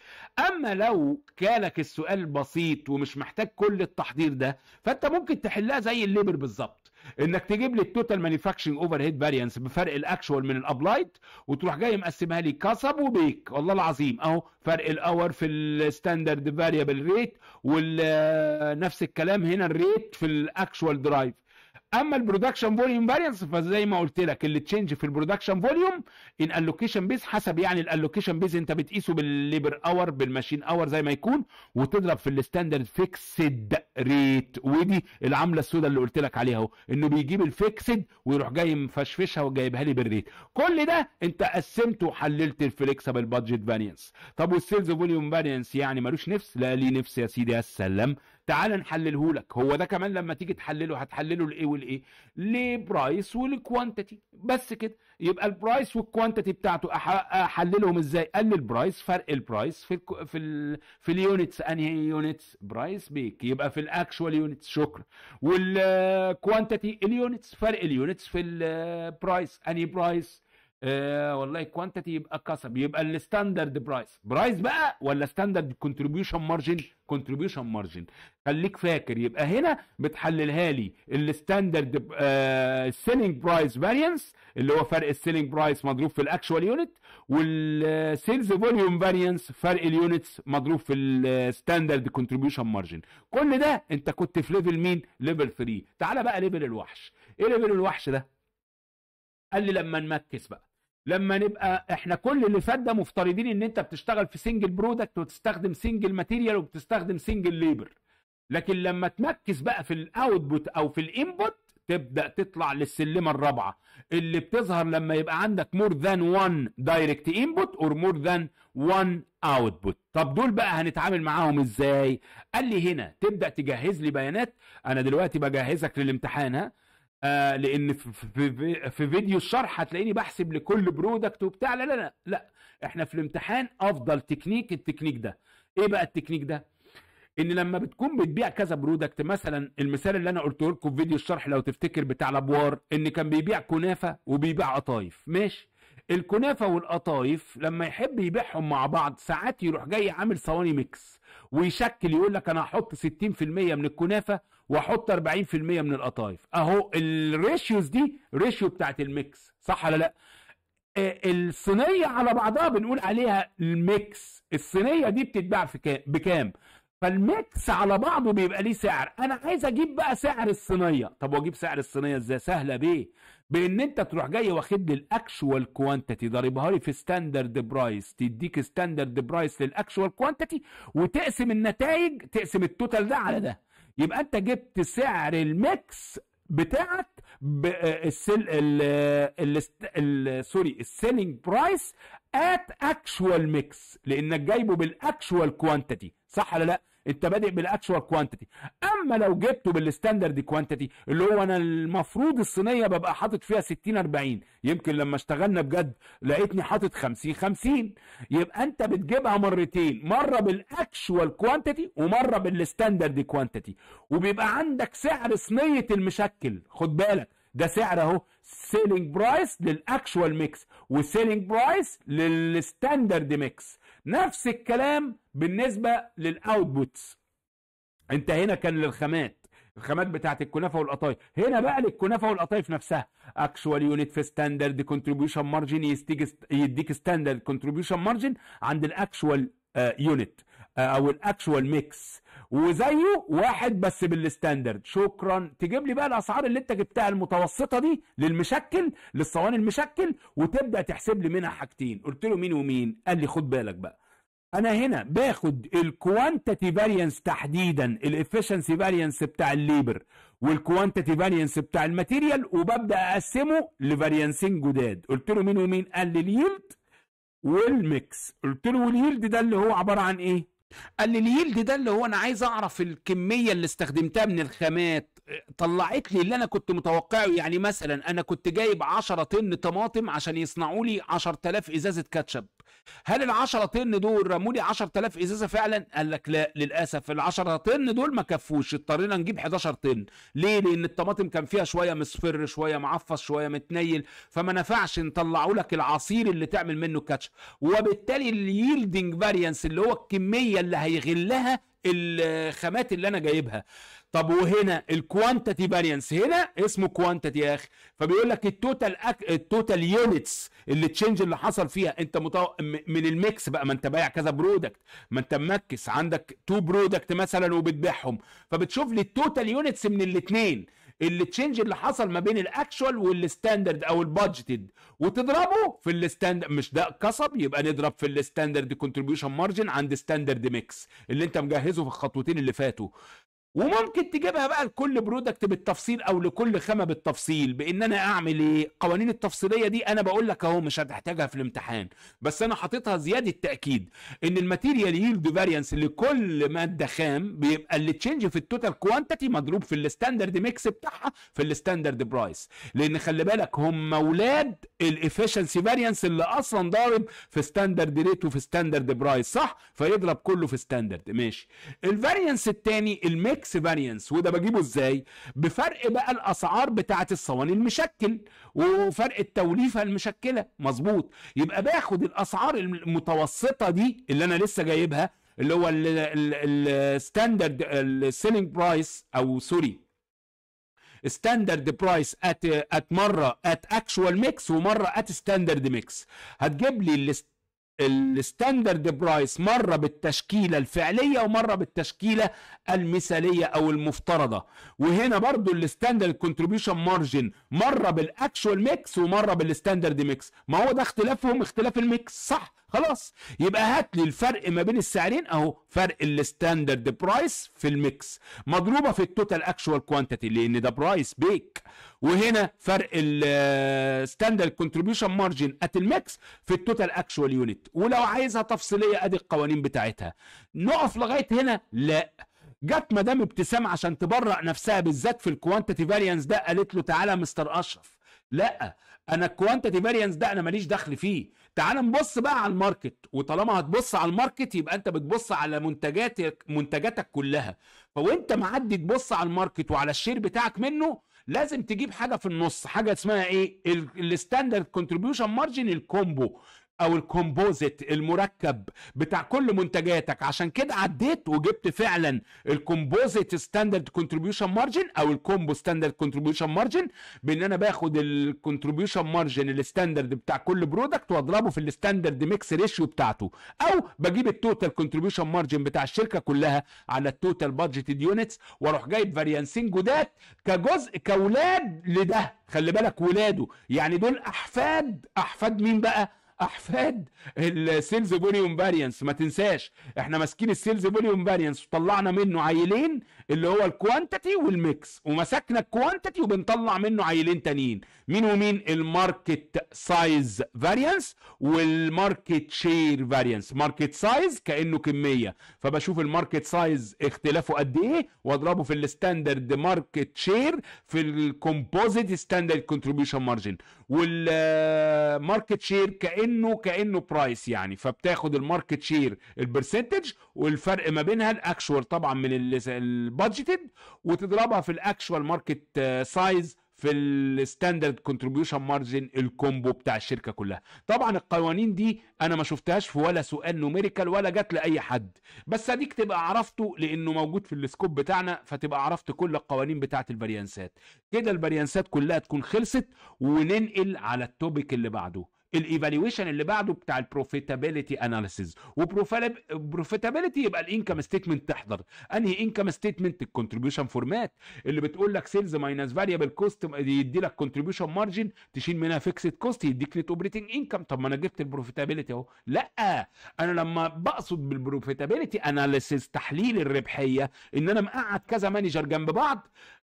Speaker 1: اما لو كانك السؤال بسيط ومش محتاج كل التحضير ده فانت ممكن تحلها زي الليبر بالظبط انك تجيب لي التوتال مانيفاكشنج اوفر هيد فاريانس بفرق الاكشوال من الابلايد وتروح جاي مقسمها لي كسب وبيك والله العظيم اهو فرق الاور في الستاندرد فاريبل ريت ونفس الكلام هنا الريت في الاكشوال درايف اما البرودكشن فوليوم فارينس فزي ما قلت لك اللي تشينج في البرودكشن فوليوم ان الوكيشن بيز حسب يعني الالوكيشن بيز انت بتقيسه بالليبر اور بالماشين اور زي ما يكون وتضرب في الستاندرد فيكسد ريت ودي العمله السوداء اللي قلت لك عليها اهو انه بيجيب الفيكسد ويروح جاي مفشفشها وجايبها لي بالريت كل ده انت قسمته وحللت الفليكسبل بادجت فارينس طب والسيلز فوليوم فارينس يعني ملوش نفس لا ليه نفس يا سيدي يا سلام تعال نحلله لك هو ده كمان لما تيجي تحلله هتحلله لايه ولايه لبرايس والكوانتيتي بس كده يبقى البرايس والكوانتيتي بتاعته احللهم ازاي قال لي البرايس فرق البرايس في الكو... في ال في اليونتس انهي يونتس برايس بيك يبقى في الاكشوال يونتس شكرا والكوانتيتي اليونتس فرق اليونتس في البرايس انهي برايس آه والله كوانتيتي يبقى كسب يبقى الستاندرد برايس برايس بقى ولا ستاندرد كونتريبيوشن مارجن كونتريبيوشن مارجن خليك فاكر يبقى هنا بتحللها لي الستاندرد سيلينج برايس فاريانس اللي هو فرق السيلينج برايس مضروب في الاكشوال يونت والسيلز فوليوم فاريانس فرق اليونتس مضروب في الستاندرد كونتريبيوشن مارجن كل ده انت كنت في ليفل مين ليفل 3 تعالى بقى ليفل الوحش ايه ليفل الوحش ده قال لي لما نمكس بقى لما نبقى احنا كل اللي فات ده مفترضين ان انت بتشتغل في سنجل برودكت وتستخدم سنجل ماتيريال وبتستخدم سنجل ليبر لكن لما تمكس بقى في الاوتبوت او في الانبوت تبدا تطلع للسلمه الرابعه اللي بتظهر لما يبقى عندك مور ذان 1 دايركت انبوت اور مور ذان 1 اوتبوت طب دول بقى هنتعامل معاهم ازاي قال لي هنا تبدا تجهز لي بيانات انا دلوقتي بجهزك للامتحان ها آه لان في, في, في فيديو الشرح هتلاقيني بحسب لكل برودكت وبتاع لا لا لا لا احنا في الامتحان افضل تكنيك التكنيك ده ايه بقى التكنيك ده ان لما بتكون بتبيع كذا برودكت مثلا المثال اللي انا قلته لكم في فيديو الشرح لو تفتكر بتاع الابوار ان كان بيبيع كنافه وبيبيع قطايف ماشي الكنافه والقطايف لما يحب يبيعهم مع بعض ساعات يروح جاي عامل صواني ميكس ويشكل يقول لك انا هحط 60% من الكنافه واحط 40% من القطايف اهو الريشيوز دي ريشيو بتاعت الميكس صح ولا لا آه، الصينيه على بعضها بنقول عليها الميكس الصينيه دي بتتباع في بكام فالميكس على بعضه بيبقى ليه سعر انا عايز اجيب بقى سعر الصينيه طب واجيب سعر الصينيه ازاي سهله بيه بان انت تروح جاي واخد لي الاكشوال كوانتيتي ضاربها لي في ستاندرد برايس تديك ستاندرد برايس للاكشوال كوانتيتي وتقسم النتائج تقسم التوتال ده على ده يبقى انت جبت سعر الميكس بتاعك آه، السل ال آه، ال آه، سوري السيلينج برايس ات اكشوال ميكس لانك جايبه بالاكشوال كوانتيتي صح ولا لا انت بادئ بالاكشوال كوانتيتي اما لو جبته بالستاندرد كوانتيتي اللي هو انا المفروض الصينيه ببقى حاطط فيها 60 40 يمكن لما اشتغلنا بجد لقيتني حاطط 50 50 يبقى انت بتجيبها مرتين مره بالاكشوال كوانتيتي ومره بالستاندرد كوانتيتي وبيبقى عندك سعر صينيه المشكل خد بالك ده سعر اهو سيلينج برايس للاكشوال ميكس وسيلينج برايس للستاندرد ميكس نفس الكلام بالنسبه للاوتبوتس انت هنا كان للخامات الخامات بتاعت الكنافه والقطايف هنا بقى للكنافه والقطايف نفسها اكشوال يونت في ستاندرد كونتريبيوشن مارجن يديك ستاندرد كونتريبيوشن مارجن عند الاكشوال يونت آه، آه، او الاكشوال ميكس وزيه واحد بس بالستاندرد شكرا تجيب لي بقى الاسعار اللي انت جبتها المتوسطه دي للمشكل للصواني المشكل وتبدا تحسب لي منها حاجتين قلت له مين ومين قال لي خد بالك بقى انا هنا باخد الكوانتيتي فاريانس تحديدا الافشنسي فاريانس بتاع الليبر والكوانتيتي فاريانس بتاع الماتيريال وببدا اقسمه لفاريانسين جداد قلت له مين ومين قال لي اليلد والميكس قلت له واليلد ده اللي هو عباره عن ايه قال لي اليلد ده اللي هو انا عايز اعرف الكميه اللي استخدمتها من الخامات طلعت لي اللي انا كنت متوقعه يعني مثلا انا كنت جايب 10 طن طماطم عشان يصنعوا لي 10000 ازازه كاتشب هل ال 10 طن دول رموا لي 10000 ازازه فعلا قال لك لا للاسف ال 10 طن دول ما كفوش اضطرينا نجيب 11 طن ليه لان الطماطم كان فيها شويه مصفر شويه معفص شويه متنيل فما نفعش نطلعوا لك العصير اللي تعمل منه كاتشب وبالتالي الييلدنج فاريانس اللي هو الكميه اللي هيغلها الخامات اللي انا جايبها طب وهنا الكوانتيتي فاريانس هنا اسمه كوانتيتي يا اخي فبيقول لك التوتال أك... التوتال يونتس اللي تشينج اللي حصل فيها انت متو... من الميكس بقى ما انت بايع كذا برودكت ما انت ممكس عندك تو برودكت مثلا وبتبيعهم فبتشوف لي التوتال يونتس من الاثنين اللي تشينج اللي حصل ما بين الاكشوال والستاندرد او البادجتد وتضربه في الستاند مش ده كسب يبقى نضرب في الستاندرد كونتريبيوشن مارجن عند ستاندرد ميكس اللي انت مجهزه في الخطوتين اللي فاتوا وممكن تجيبها بقى لكل برودكت بالتفصيل او لكل خامه بالتفصيل بان انا اعمل ايه قوانين التفصيليه دي انا بقول لك اهو مش هتحتاجها في الامتحان بس انا حاططها زياده تاكيد ان الماتيريال ييلد فاريانس لكل ماده خام بيبقى التشنج في التوتال كوانتيتي مضروب في الستاندرد ميكس بتاعها في الستاندرد برايس لان خلي بالك هم اولاد الافشنسي فاريانس اللي اصلا ضارب في ستاندرد ريت وفي ستاندرد برايس صح فيضرب كله في ستاندرد ماشي الفاريانس الثاني الميكس فارينس وده بجيبه ازاي بفرق بقى الاسعار بتاعه الصواني المشكل وفرق التوليفه المشكله مظبوط يبقى باخد الاسعار المتوسطه دي اللي انا لسه جايبها اللي هو الستاندرد السيلينج برايس او سوري ستاندرد برايس ات ات مره ات اكشوال ميكس ومره ات ستاندرد ميكس هتجيب لي الستاندرد برايس مرة بالتشكيلة الفعلية ومرة بالتشكيلة المثالية أو المفترضة وهنا برضو الستاندرد كونتريبيوشن مارجن مرة بالأكشوال ميكس ومرة بالستاندرد ميكس ما هو ده اختلافهم اختلاف الميكس صح خلاص يبقى هات لي الفرق ما بين السعرين اهو فرق الستاندرد برايس في الميكس مضروبه في التوتال اكشوال كوانتيتي لان ده برايس بيك وهنا فرق الستاندرد كونتريبيوشن مارجن ات الميكس في التوتال اكشوال يونت ولو عايزها تفصيليه ادي القوانين بتاعتها نقف لغايه هنا لا جت مدام ابتسام عشان تبرأ نفسها بالذات في الكوانتيتي فاريانس ده قالت له تعالى مستر اشرف لا انا الكوانتيتي فاريانس ده انا ماليش دخل فيه تعال نبص بقى على الماركت وطالما هتبص على الماركت يبقى انت بتبص على منتجاتك منتجاتك كلها فوانت معدي تبص على الماركت وعلى الشير بتاعك منه لازم تجيب حاجه في النص حاجه اسمها ايه الستاندرد كونتريبيوشن مارجن الكومبو او الكومبوزيت المركب بتاع كل منتجاتك عشان كده عديت وجبت فعلا الكومبوزيت ستاندرد كونتريبيوشن مارجن او الكومبو ستاندرد كونتريبيوشن مارجن بان انا باخد الكونتريبيوشن مارجن الستاندرد بتاع كل برودكت واضربه في الستاندرد ميكس ريشيو بتاعته او بجيب التوتال كونتريبيوشن مارجن بتاع الشركه كلها على التوتال بادجت يونتس واروح جايب فاريانسين جداد كجزء كاولاد لده خلي بالك ولاده يعني دول احفاد احفاد مين بقى احفاد السيلز فوليوم فاريانس ما تنساش احنا ماسكين السيلز فوليوم فاريانس وطلعنا منه عيلين اللي هو الكوانتيتي والميكس ومسكنا الكوانتيتي وبنطلع منه عيلين تانيين مين ومين الماركت سايز فارينس والماركت شير فارينس ماركت سايز كانه كميه فبشوف الماركت سايز اختلافه قد ايه واضربه في الستاندرد ماركت شير في الكومبوزيت ستاندرد كونتريبيوشن مارجن والماركت شير كانه كانه برايس يعني فبتاخد الماركت شير البرسنتج والفرق ما بينها الاكشوال طبعا من البادجيتد وتضربها في الاكشوال ماركت سايز آه، في الستاندرد كونتريبيوشن مارجن الكومبو بتاع الشركه كلها طبعا القوانين دي انا ما شفتهاش في ولا سؤال نوميريكال ولا جات لاي حد بس اديك تبقى عرفته لانه موجود في السكوب بتاعنا فتبقى عرفت كل القوانين بتاعه الفاريانسات كده الفاريانسات كلها تكون خلصت وننقل على التوبيك اللي بعده الايفالويشن اللي بعده بتاع البروفيتابيلتي اناليسيز وبروفيتابيلتي يبقى الانكم ستيتمنت تحضر انهي انكم ستيتمنت الكونتريبيوشن فورمات اللي بتقول لك سيلز ماينس فاريبل كوست يدي لك كونتريبيوشن مارجن تشيل منها فيكسد كوست يديك نت اوبريتنج انكم طب ما انا جبت البروفيتابيلتي اهو لا انا لما بقصد بالبروفيتابيلتي اناليسيز تحليل الربحيه ان انا مقعد كذا مانجر جنب بعض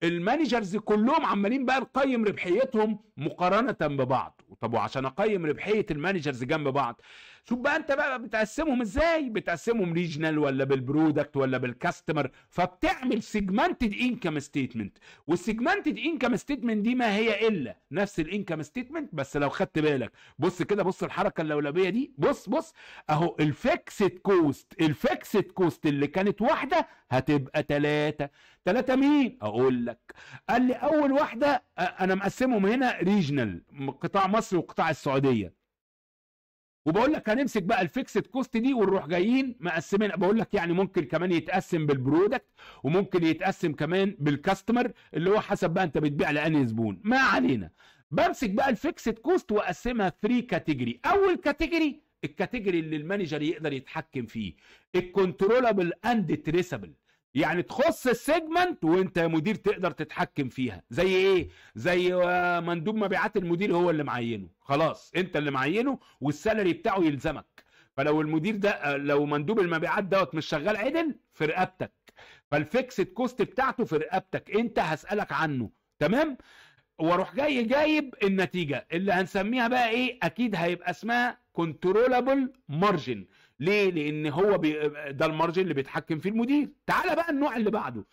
Speaker 1: المانجرز كلهم عمالين بقى نقيم ربحيتهم مقارنه ببعض طب وعشان اقيم ربحيه المانجرز جنب بعض شوف بقى انت بقى بتقسمهم ازاي بتقسمهم ريجنال ولا بالبرودكت ولا بالكاستمر فبتعمل سيجمنتد انكم ستيتمنت والسيجمنتد انكم ستيتمنت دي ما هي الا نفس الانكم ستيتمنت بس لو خدت بالك بص كده بص الحركه اللولبيه دي بص بص اهو الفيكسد كوست الفيكسد كوست اللي كانت واحده هتبقى ثلاثه ثلاثه مين اقول لك قال لي اول واحده انا مقسمهم هنا ريجنال قطاع مصر وقطاع السعوديه وبقول لك هنمسك بقى الفيكسد كوست دي ونروح جايين مقسمين بقول لك يعني ممكن كمان يتقسم بالبرودكت وممكن يتقسم كمان بالكاستمر اللي هو حسب بقى انت بتبيع لانهي زبون ما علينا بمسك بقى الفيكسد كوست واقسمها 3 كاتيجوري اول كاتيجوري الكاتيجوري اللي المانجر يقدر يتحكم فيه الكنترولبل اند تريسبل يعني تخص السيجمنت وانت يا مدير تقدر تتحكم فيها زي ايه زي آه، مندوب مبيعات المدير هو اللي معينه خلاص انت اللي معينه والسالري بتاعه يلزمك فلو المدير ده آه، لو مندوب المبيعات دوت مش شغال عدل في رقبتك فالفيكسد كوست بتاعته في رقبتك انت هسالك عنه تمام واروح جاي جايب النتيجه اللي هنسميها بقى ايه اكيد هيبقى اسمها كنترولابل مارجن ليه لان هو بي... ده المارجن اللي بيتحكم فيه المدير تعال بقى النوع اللي بعده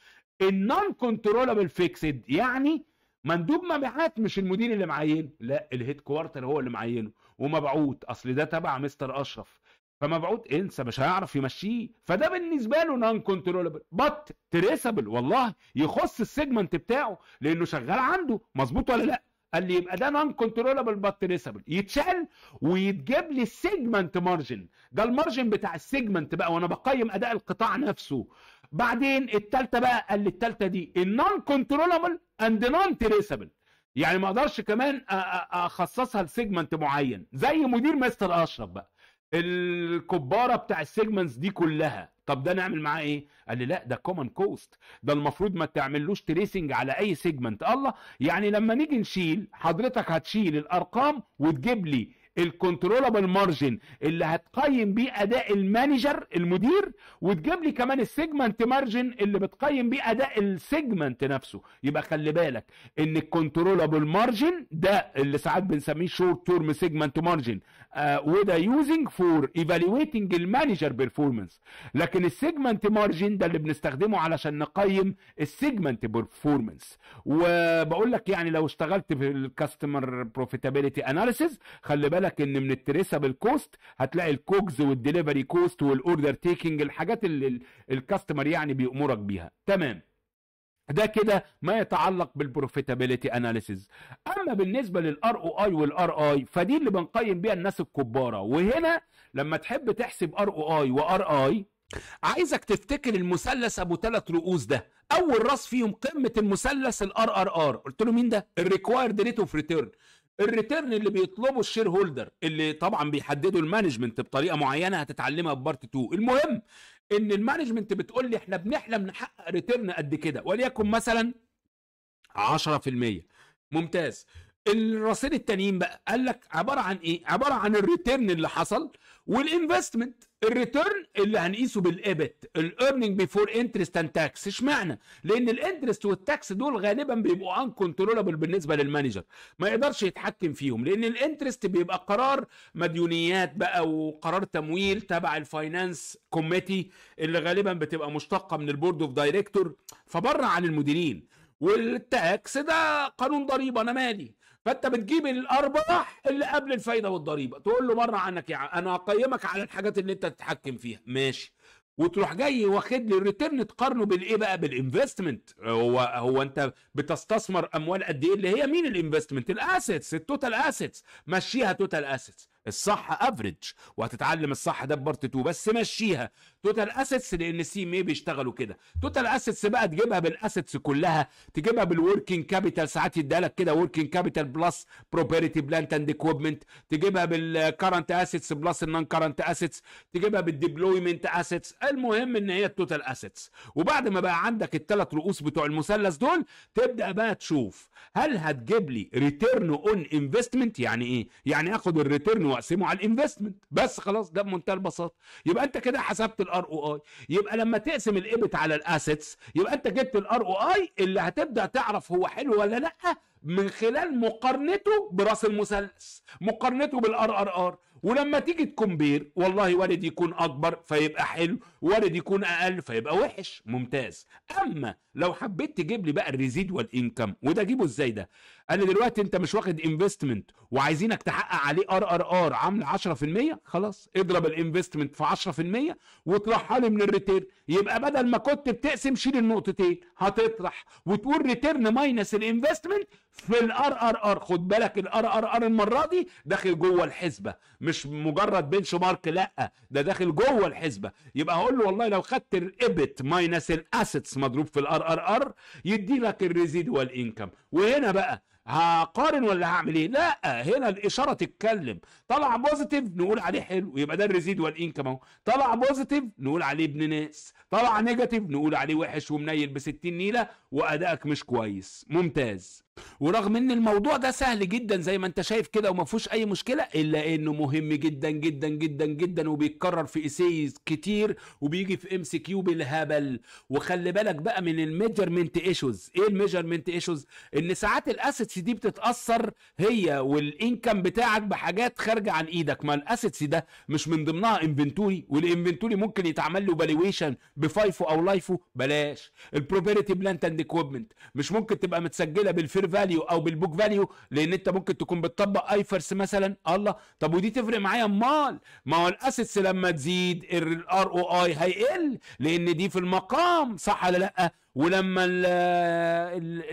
Speaker 1: النون كنترولبل فيكسد يعني مندوب مبيعات مش المدير اللي معينه لا الهيد كوارتر هو اللي معينه ومبعوث اصل ده تبع مستر اشرف فمبعوث انسى مش هيعرف يمشيه فده بالنسبه له نون كنترولبل بط تريسبل والله يخص السيجمنت بتاعه لانه شغال عنده مظبوط ولا لا قال لي يبقى ده نون كنترولبل بات ريسبل يتشال ويتجاب لي السيجمنت مارجن ده المارجن بتاع السيجمنت بقى وانا بقيم اداء القطاع نفسه بعدين الثالثه بقى قال لي الثالثه دي النون كنترولبل اند نون تريسبل يعني ما اقدرش كمان اخصصها لسيجمنت معين زي مدير مستر اشرف بقى الكباره بتاع السيجمنتس دي كلها طب ده نعمل معاه ايه قال لي لا ده كومن كوست ده المفروض ما تعملوش تريسنج على اي سيجمنت الله يعني لما نيجي نشيل حضرتك هتشيل الارقام وتجيب لي الكنترولابل مارجن اللي هتقيم بيه اداء المانجر المدير وتجيب لي كمان السيجمنت مارجن اللي بتقيم بيه اداء السيجمنت نفسه يبقى خلي بالك ان الكنترولابل مارجن ده اللي ساعات بنسميه شورت تيرم سيجمنت مارجن وده يوزنج فور ايفالويتنج المانجر بيرفورمانس لكن السيجمنت مارجن ده اللي بنستخدمه علشان نقيم السيجمنت بيرفورمانس وبقول لك يعني لو اشتغلت في الكاستمر بروفيتابيلتي اناليسيز خلي بالك بالك ان من التريسابل كوست هتلاقي الكوكز والدليفري كوست والاوردر تيكنج الحاجات اللي الكاستمر يعني بيامرك بيها تمام ده كده ما يتعلق بالبروفيتابيلتي اناليسيز اما بالنسبه للار او اي والار اي فدي اللي بنقيم بيها الناس الكباره وهنا لما تحب تحسب ار او اي وار اي عايزك تفتكر المثلث ابو ثلاث رؤوس ده اول راس فيهم قمه المثلث الار ار ار قلت له مين ده الريكوايرد ريت اوف ريتيرن الريتيرن اللي بيطلبه الشير هولدر اللي طبعا بيحدده المانجمنت بطريقه معينه هتتعلمها في بارت 2 المهم ان المانجمنت بتقول لي احنا بنحلم نحقق ريتيرن قد كده وليكن مثلا 10% ممتاز الراسين التانيين بقى قال لك عباره عن ايه عباره عن الريتيرن اللي حصل والانفستمنت الريتيرن اللي هنقيسه بالابت الايرننج بيفور انترست اند تاكس اشمعنى لان الانترست والتاكس دول غالبا بيبقوا ان كنترولبل بالنسبه للمانجر ما يقدرش يتحكم فيهم لان الانترست بيبقى قرار مديونيات بقى وقرار تمويل تبع الفاينانس كوميتي اللي غالبا بتبقى مشتقه من البورد اوف دايركتور فبره عن المديرين والتاكس ده قانون ضريبه انا مالي فانت بتجيب الارباح اللي قبل الفايده والضريبه تقول له مره عنك يا يعني انا هقيمك على الحاجات اللي انت تتحكم فيها ماشي وتروح جاي واخد لي الريتيرن تقارنه بالايه بقى بالانفستمنت هو هو انت بتستثمر اموال قد ايه اللي هي مين الانفستمنت الاسيتس التوتال اسيتس مشيها توتال اسيتس الصح افريج وهتتعلم الصح ده ببارت 2 بس مشيها توتال اسيتس لان سي ام بيشتغلوا كده توتال اسيتس بقى تجيبها بالاسيتس كلها تجيبها بالوركينج كابيتال ساعات يديها لك كده وركينج كابيتال بلس بروبرتي بلانت اند اكويبمنت تجيبها بالكرنت اسيتس بلس النون كرنت اسيتس تجيبها بالديبلويمنت اسيتس المهم ان هي التوتال اسيتس وبعد ما بقى عندك الثلاث رؤوس بتوع المثلث دول تبدا بقى تشوف هل هتجيب لي ريتيرن اون انفستمنت يعني ايه يعني اخد الريتيرن واقسمه على الانفستمنت بس خلاص ده بمنتهى البساطه يبقى انت كده حسبت الار او اي يبقى لما تقسم الايبت على الاسيتس يبقى انت جبت الار او اي اللي هتبدا تعرف هو حلو ولا لا من خلال مقارنته براس المثلث مقارنته بالار ار ار ولما تيجي تكمبير والله وارد يكون اكبر فيبقى حلو وارد يكون اقل فيبقى وحش ممتاز اما لو حبيت تجيب لي بقى الريزيدوال انكم وده اجيبه ازاي ده قال لي دلوقتي انت مش واخد انفستمنت وعايزينك تحقق عليه ار ار ار عامل 10% خلاص اضرب الانفستمنت في 10% واطرحها لي من الريتيرن يبقى بدل ما كنت بتقسم شيل النقطتين هتطرح وتقول ريتيرن ماينس الانفستمنت في الار ار ار خد بالك الار ار ار المره دي داخل جوه الحسبه مش مجرد بنش مارك لا ده داخل جوه الحسبه يبقى هقول له والله لو خدت الايبت ماينس الاسيتس مضروب في الار ار ار يدي لك الريزيدوال انكم وهنا بقى هقارن ولا هعمل ايه لا هنا الاشاره تتكلم طلع بوزيتيف نقول عليه حلو يبقى ده الريزيدوال انكم اهو طلع بوزيتيف نقول عليه ابن ناس طلع نيجاتيف نقول عليه وحش ومنيل ب 60 نيله وادائك مش كويس ممتاز ورغم ان الموضوع ده سهل جدا زي ما انت شايف كده وما فيهوش اي مشكله الا انه مهم جدا جدا جدا جدا وبيتكرر في اسيز كتير وبيجي في ام سي كيو بالهبل وخلي بالك بقى من الميجرمنت ايشوز ايه الميجرمنت ايشوز ان ساعات الاسيتس دي بتتاثر هي والانكم بتاعك بحاجات خارجه عن ايدك ما الاسيتس ده مش من ضمنها انفنتوري والانفنتوري ممكن يتعمل له فالويشن بفايفو او لايفو بلاش البروبرتي بلانت اند اكويبمنت مش ممكن تبقى متسجله بالفير فاليو او بالبوك فاليو لان انت ممكن تكون بتطبق ايفرس مثلا الله طب ودي تفرق معايا امال ما هو الاسيتس لما تزيد الار او اي هيقل لان دي في المقام صح ولا لا ولما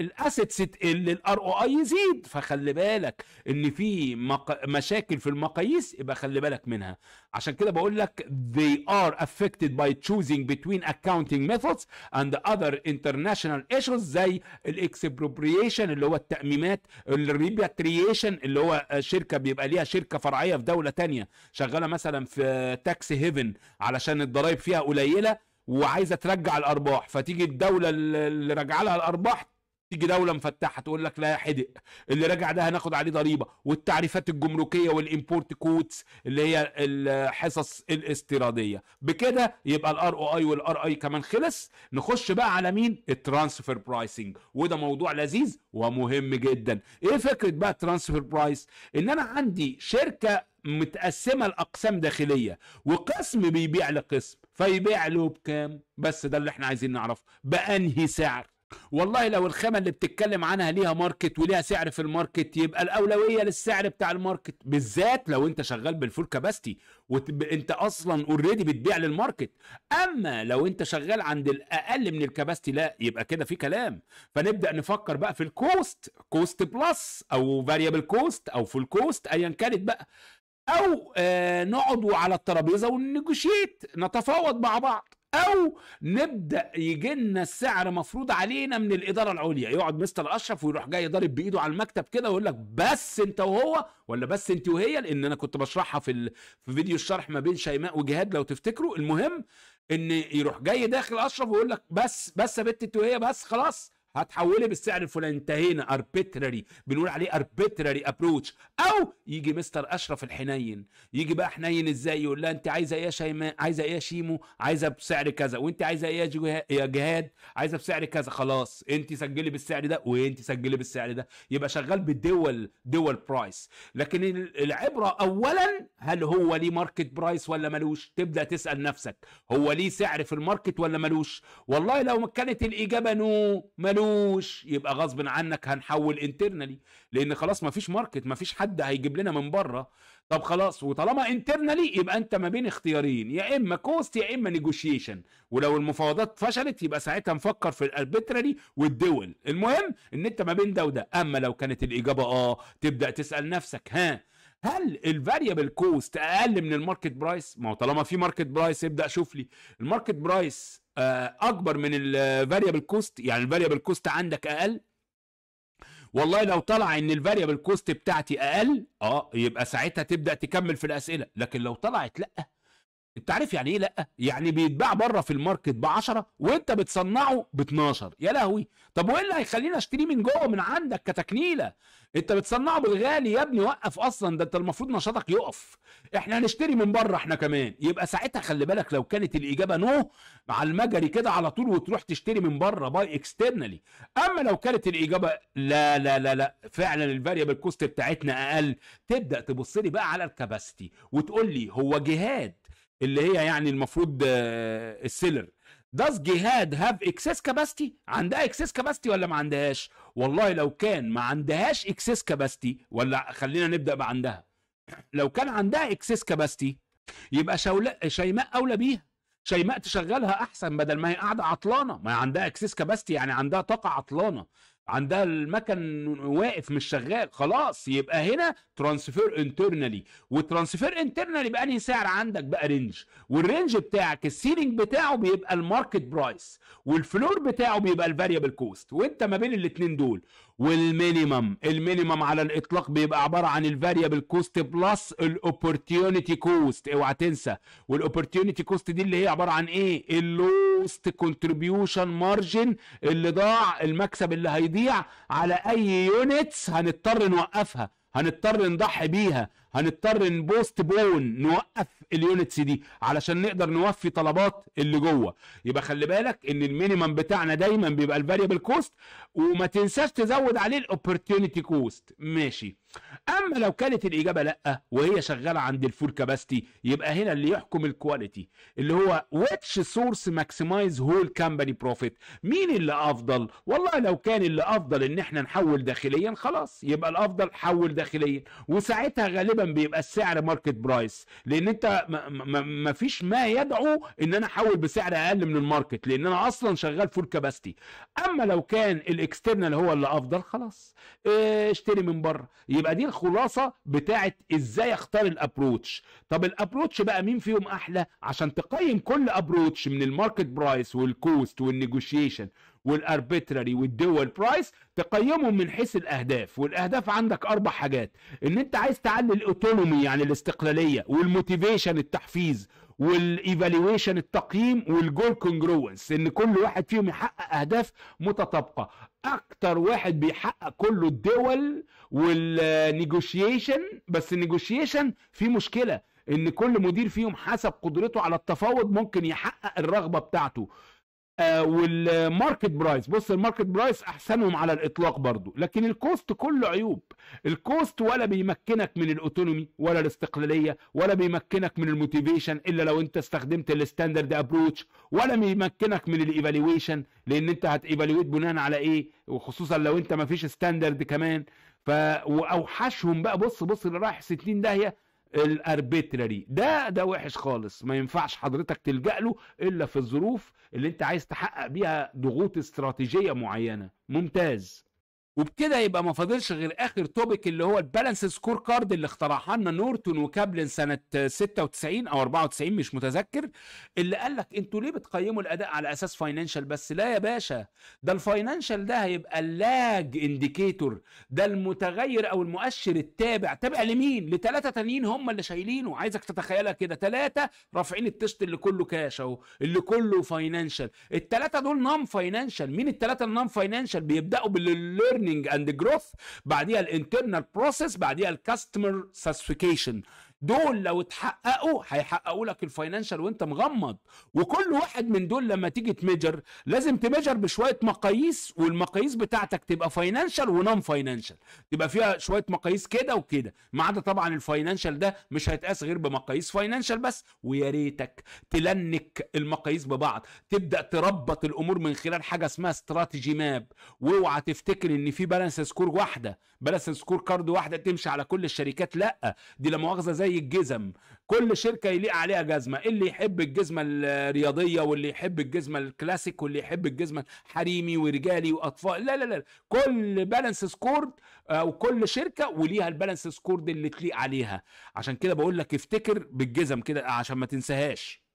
Speaker 1: الاسيتس تقل الار او اي يزيد فخلي بالك ان في مق... مشاكل في المقاييس يبقى خلي بالك منها عشان كده بقول لك they are affected by choosing between accounting methods and other international issues زي الاكسبروبريشن اللي هو التأميمات الريباتريشن اللي هو شركه بيبقى ليها شركه فرعيه في دوله تانية شغاله مثلا في تاكس هيفن علشان الضرايب فيها قليله وعايزه ترجع الارباح فتيجي الدوله اللي راجعه لها الارباح تيجي دوله مفتحه تقول لك لا يا حدق اللي راجع ده هناخد عليه ضريبه والتعريفات الجمركيه والامبورت كوتس اللي هي الحصص الاستيراديه بكده يبقى الار او اي والار اي كمان خلص نخش بقى على مين الترانسفير برايسنج وده موضوع لذيذ ومهم جدا ايه فكره بقى الترانسفير برايس ان انا عندي شركه متقسمه لاقسام داخليه وقسم بيبيع لقسم فيبيع له بكام بس ده اللي احنا عايزين نعرفه بأنهي سعر والله لو الخامة اللي بتتكلم عنها ليها ماركت وليها سعر في الماركت يبقى الأولوية للسعر بتاع الماركت بالذات لو أنت شغال بالفول كاباستي وأنت أصلا اوريدي بتبيع للماركت أما لو أنت شغال عند الأقل من الكاباستي لا يبقى كده في كلام فنبدأ نفكر بقى في الكوست كوست بلس أو فاريبل كوست أو فول كوست أيا كانت بقى او آه، نقعد على الترابيزه ونجوشيت نتفاوض مع بعض او نبدا يجي لنا السعر مفروض علينا من الاداره العليا يقعد مستر اشرف ويروح جاي ضارب بايده على المكتب كده ويقول لك بس انت وهو ولا بس انت وهي لان انا كنت بشرحها في ال... في فيديو الشرح ما بين شيماء وجهاد لو تفتكروا المهم ان يروح جاي داخل اشرف ويقول لك بس بس يا بت انت وهي بس خلاص هتحولي بالسعر الفلاني انتهينا اربيتراري بنقول عليه اربيتراري ابروتش او يجي مستر اشرف الحنين يجي بقى حنين ازاي يقول لها انت عايزه ايه يا شيماء عايزه ايه يا شيمو عايزه بسعر كذا وانت عايزه ايه يا جهاد عايزه بسعر كذا خلاص انت سجلي بالسعر ده وانت سجلي بالسعر ده يبقى شغال بالدول دول برايس لكن العبره اولا هل هو ليه ماركت برايس ولا ملوش تبدا تسال نفسك هو ليه سعر في الماركت ولا ملوش والله لو كانت الاجابه نو ملوش عملوش يبقى غصب عنك هنحول انترنالي لان خلاص مفيش ماركت مفيش حد هيجيب لنا من بره طب خلاص وطالما انترنالي يبقى انت ما بين اختيارين يا اما كوست يا اما نيجوشيشن ولو المفاوضات فشلت يبقى ساعتها نفكر في الاربيترالي والدول المهم ان انت ما بين ده وده اما لو كانت الاجابه اه تبدا تسال نفسك ها هل الفاريبل كوست اقل من الماركت برايس ما هو طالما في ماركت برايس ابدا شوف لي الماركت آه، برايس اكبر من الفاريبل كوست يعني الفاريبل كوست عندك اقل والله لو طلع ان الفاريبل كوست بتاعتي اقل اه يبقى ساعتها تبدا تكمل في الاسئله لكن لو طلعت لا انت عارف يعني ايه لا يعني بيتباع بره في الماركت ب 10 وانت بتصنعه ب 12 يا لهوي طب وايه اللي هيخليني اشتريه من جوه من عندك كتكنيله انت بتصنعه بالغالي يا ابني وقف اصلا ده انت المفروض نشاطك يقف احنا هنشتري من بره احنا كمان يبقى ساعتها خلي بالك لو كانت الاجابه نو على المجري كده على طول وتروح تشتري من بره باي اكسترنالي اما لو كانت الاجابه لا لا لا لا فعلا الفاريبل كوست بتاعتنا اقل تبدا تبص لي بقى على الكباستي وتقول لي هو جهاد اللي هي يعني المفروض آه، السيلر داز جهاد هاف اكسس كاباستي عندها اكسس كاباستي ولا ما عندهاش والله لو كان ما عندهاش اكسس كاباستي ولا خلينا نبدا بعندها لو كان عندها اكسس كاباستي يبقى شولا شيماء اولى بيها شيماء تشغلها احسن بدل ما هي قاعده عطلانه ما هي عندها اكسس كاباستي يعني عندها طاقه عطلانه عندها المكن واقف مش شغال خلاص يبقى هنا ترانسفير انترنالي والترانسفير انترنالي بانهي سعر عندك بقى رينج والرينج بتاعك السيلينج بتاعه بيبقى الماركت برايس والفلور بتاعه بيبقى الفاريبل كوست وانت ما بين الاثنين دول والمينيمم المينيمم على الاطلاق بيبقى عباره عن الفاريبل كوست بلس الاوبورتيونيتي كوست اوعى تنسى والاوبورتيونيتي كوست دي اللي هي عباره عن ايه اللوست كونتريبيوشن مارجن اللي ضاع المكسب اللي هيضيع على اي يونتس هنضطر نوقفها هنضطر نضحي بيها هنضطر نبوست بون نوقف اليونتس دي علشان نقدر نوفي طلبات اللي جوه يبقى خلي بالك ان المينيمم بتاعنا دايما بيبقى الفاريبل كوست وما تنساش تزود عليه الاوبورتيونيتي كوست ماشي اما لو كانت الاجابه لا وهي شغاله عند الفول كاباستي يبقى هنا اللي يحكم الكواليتي اللي هو ويتش سورس ماكسمايز هول كامباني بروفيت مين اللي افضل والله لو كان اللي افضل ان احنا نحول داخليا خلاص يبقى الافضل حول داخليا وساعتها غالبا بيبقى السعر ماركت برايس لان انت ما فيش ما يدعو ان انا احول بسعر اقل من الماركت لان انا اصلا شغال فول كاباستي اما لو كان الاكسترنال هو اللي افضل خلاص آه، اشتري من بره يبقى يبقى دي الخلاصه بتاعه ازاي اختار الابروتش طب الابروتش بقى مين فيهم احلى عشان تقيم كل ابروتش من الماركت برايس والكوست والنيجوشيشن والاربيتراري والدول برايس تقيمهم من حيث الاهداف والاهداف عندك اربع حاجات ان انت عايز تعلي الاوتونومي يعني الاستقلاليه والموتيفيشن التحفيز والايفالويشن التقييم والجول كونجروينس ان كل واحد فيهم يحقق اهداف متطابقه اكتر واحد بيحقق كله الدول والنيجوشيشن بس النيجوشيشن في مشكله ان كل مدير فيهم حسب قدرته على التفاوض ممكن يحقق الرغبه بتاعته آه، والماركت برايس بص الماركت برايس احسنهم على الاطلاق برضو لكن الكوست كله عيوب الكوست ولا بيمكنك من الاوتونومي ولا الاستقلاليه ولا بيمكنك من الموتيفيشن الا لو انت استخدمت الستاندرد ابروتش ولا بيمكنك من الايفالويشن لان انت هتيفالويت بناء على ايه وخصوصا لو انت ما فيش ستاندرد كمان فاوحشهم بقى بص بص اللي رايح 60 داهيه الاربيتراري ده ده وحش خالص ما ينفعش حضرتك تلجا له الا في الظروف اللي انت عايز تحقق بيها ضغوط استراتيجيه معينه ممتاز وبكده يبقى ما فاضلش غير اخر توبيك اللي هو البالانس سكور كارد اللي اخترعها لنا نورتون وكابلن سنه 96 او 94 مش متذكر اللي قال لك انتوا ليه بتقيموا الاداء على اساس فاينانشال بس لا يا باشا ده الفاينانشال ده هيبقى اللاج انديكيتور ده المتغير او المؤشر التابع تابع لمين؟ لثلاثه تانيين هم اللي شايلينه عايزك تتخيلها كده ثلاثه رافعين التشت اللي كله كاش اهو اللي كله فاينانشال الثلاثه دول نون فاينانشال مين الثلاثه النون فاينانشال بيبداوا بالليرن ليرنينج اند جروث بعديها الانترنال بروسيس بعديها الكاستمر ساتسفيكيشن دول لو اتحققوا هيحققوا لك الفاينانشال وانت مغمض وكل واحد من دول لما تيجي تميجر لازم تميجر بشويه مقاييس والمقاييس بتاعتك تبقى فاينانشال ونون فاينانشال تبقى فيها شويه مقاييس كده وكده ما عدا طبعا الفاينانشال ده مش هيتقاس غير بمقاييس فاينانشال بس ويا ريتك تلنك المقاييس ببعض تبدا تربط الامور من خلال حاجه اسمها استراتيجي ماب واوعى تفتكر ان في بالانس سكور واحده بالانس سكور كارد واحده تمشي على كل الشركات لا دي لا مؤاخذه زي زي الجزم كل شركه يليق عليها جزمه اللي يحب الجزمه الرياضيه واللي يحب الجزمه الكلاسيك واللي يحب الجزمه حريمي ورجالي واطفال لا لا لا كل بالانس آه، سكورد وكل شركه وليها البالانس سكورد اللي تليق عليها عشان كده بقول لك افتكر بالجزم كده عشان ما تنساهاش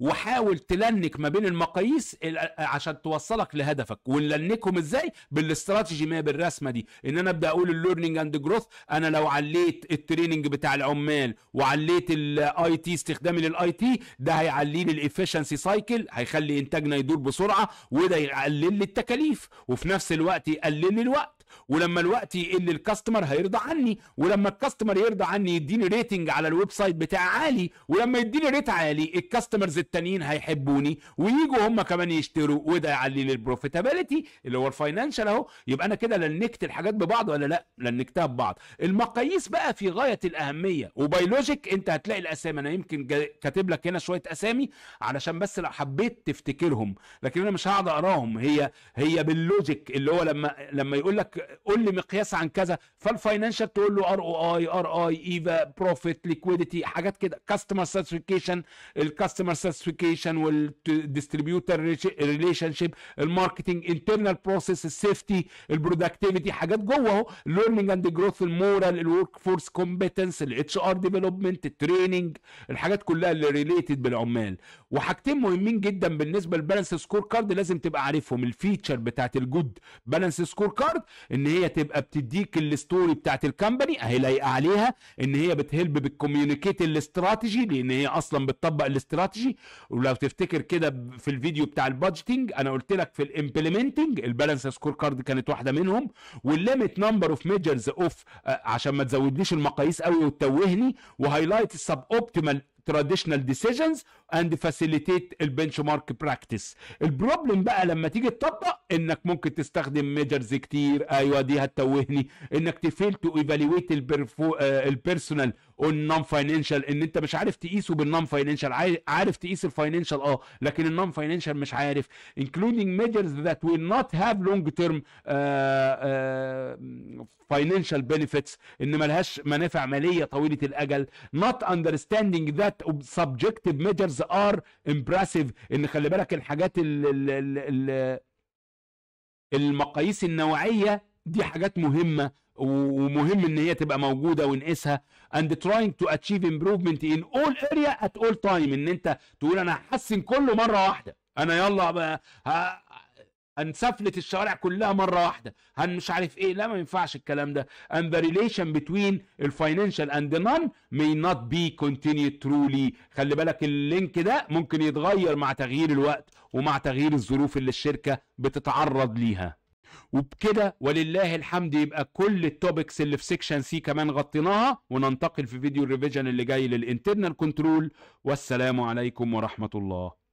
Speaker 1: وحاول تلنك ما بين المقاييس عشان توصلك لهدفك ونلنكهم ازاي بالاستراتيجي ما بالرسمه دي ان انا ابدا اقول الليرنينج اند جروث انا لو عليت التريننج بتاع العمال وعليت الاي تي استخدامي للاي تي ده هيعلي لي الافشنسي سايكل هيخلي انتاجنا يدور بسرعه وده يقلل لي التكاليف وفي نفس الوقت يقلل لي الوقت ولما الوقت يقل الكاستمر هيرضى عني ولما الكاستمر يرضى عني يديني ريتنج على الويب سايت بتاعي عالي ولما يديني ريت عالي الكاستمرز التانيين هيحبوني وييجوا هم كمان يشتروا وده يعلي لي البروفيتابيلتي اللي هو الفاينانشال اهو يبقى انا كده لنكت الحاجات ببعض ولا لا لنكتها ببعض المقاييس بقى في غايه الاهميه وبيولوجيك انت هتلاقي الاسامي انا يمكن كاتب لك هنا شويه اسامي علشان بس لو حبيت تفتكرهم لكن انا مش هقعد اقراهم هي هي باللوجيك اللي هو لما لما يقول لك قول لي مقياس عن كذا فالفاينانشال تقول له ار او اي ار اي ايفا بروفيت ليكويديتي حاجات كده كاستمر ساتسفيكيشن الكاستمر ساتسفيكيشن والديستريبيوتر ريليشن شيب الماركتنج انترنال بروسيس السيفتي البرودكتيفيتي حاجات جوه اهو ليرنينج اند جروث المورال الورك فورس كومبتنس الاتش ار ديفلوبمنت التريننج الحاجات كلها اللي ريليتد بالعمال وحاجتين مهمين جدا بالنسبه للبالانس سكور كارد لازم تبقى عارفهم الفيتشر بتاعت الجود بالانس سكور كارد ان هي تبقى بتديك الستوري بتاعت الكمباني اهي لايقه عليها ان هي بتهلب بالكوميونيكيت الاستراتيجي لان هي اصلا بتطبق الاستراتيجي ولو تفتكر كده في الفيديو بتاع البادجتنج انا قلت لك في الامبلمنتنج البالانس سكور كارد كانت واحده منهم والليميت نمبر اوف ميجرز اوف عشان ما تزودليش المقاييس قوي وتتوهني وهايلايت السب اوبتيمال تراديشنال ديسيجنز اند فاسيليتيت البنش مارك براكتس البروبلم بقى لما تيجي تطبق انك ممكن تستخدم ميجرز كتير ايوه دي هتتوهني انك تفيل تو ايفالويت البيرسونال والنون فاينانشال ان انت مش عارف تقيسه بالنون فاينانشال عارف تقيس الفاينانشال اه لكن النون فاينانشال مش عارف including measures that will not have long term uh, uh, financial benefits ان ملهاش منافع ماليه طويله الاجل not understanding that subjective measures are impressive ان خلي بالك الحاجات ال ال ال المقاييس النوعيه دي حاجات مهمه ومهم ان هي تبقى موجوده ونقيسها اند تراينج تو اتشيف امبروفمنت ان اول اريا ات اول تايم ان انت تقول انا هحسن كله مره واحده انا يلا بقى هنسفلت الشوارع كلها مره واحده هن مش عارف ايه لا ما ينفعش الكلام ده and the relation between الفاينانشال اند نون non may not be continued truly خلي بالك اللينك ده ممكن يتغير مع تغيير الوقت ومع تغيير الظروف اللي الشركه بتتعرض ليها وبكده ولله الحمد يبقى كل التوبكس اللي في سيكشن سي كمان غطيناها وننتقل في فيديو الريفيجن اللي جاي للانترنال كنترول والسلام عليكم ورحمه الله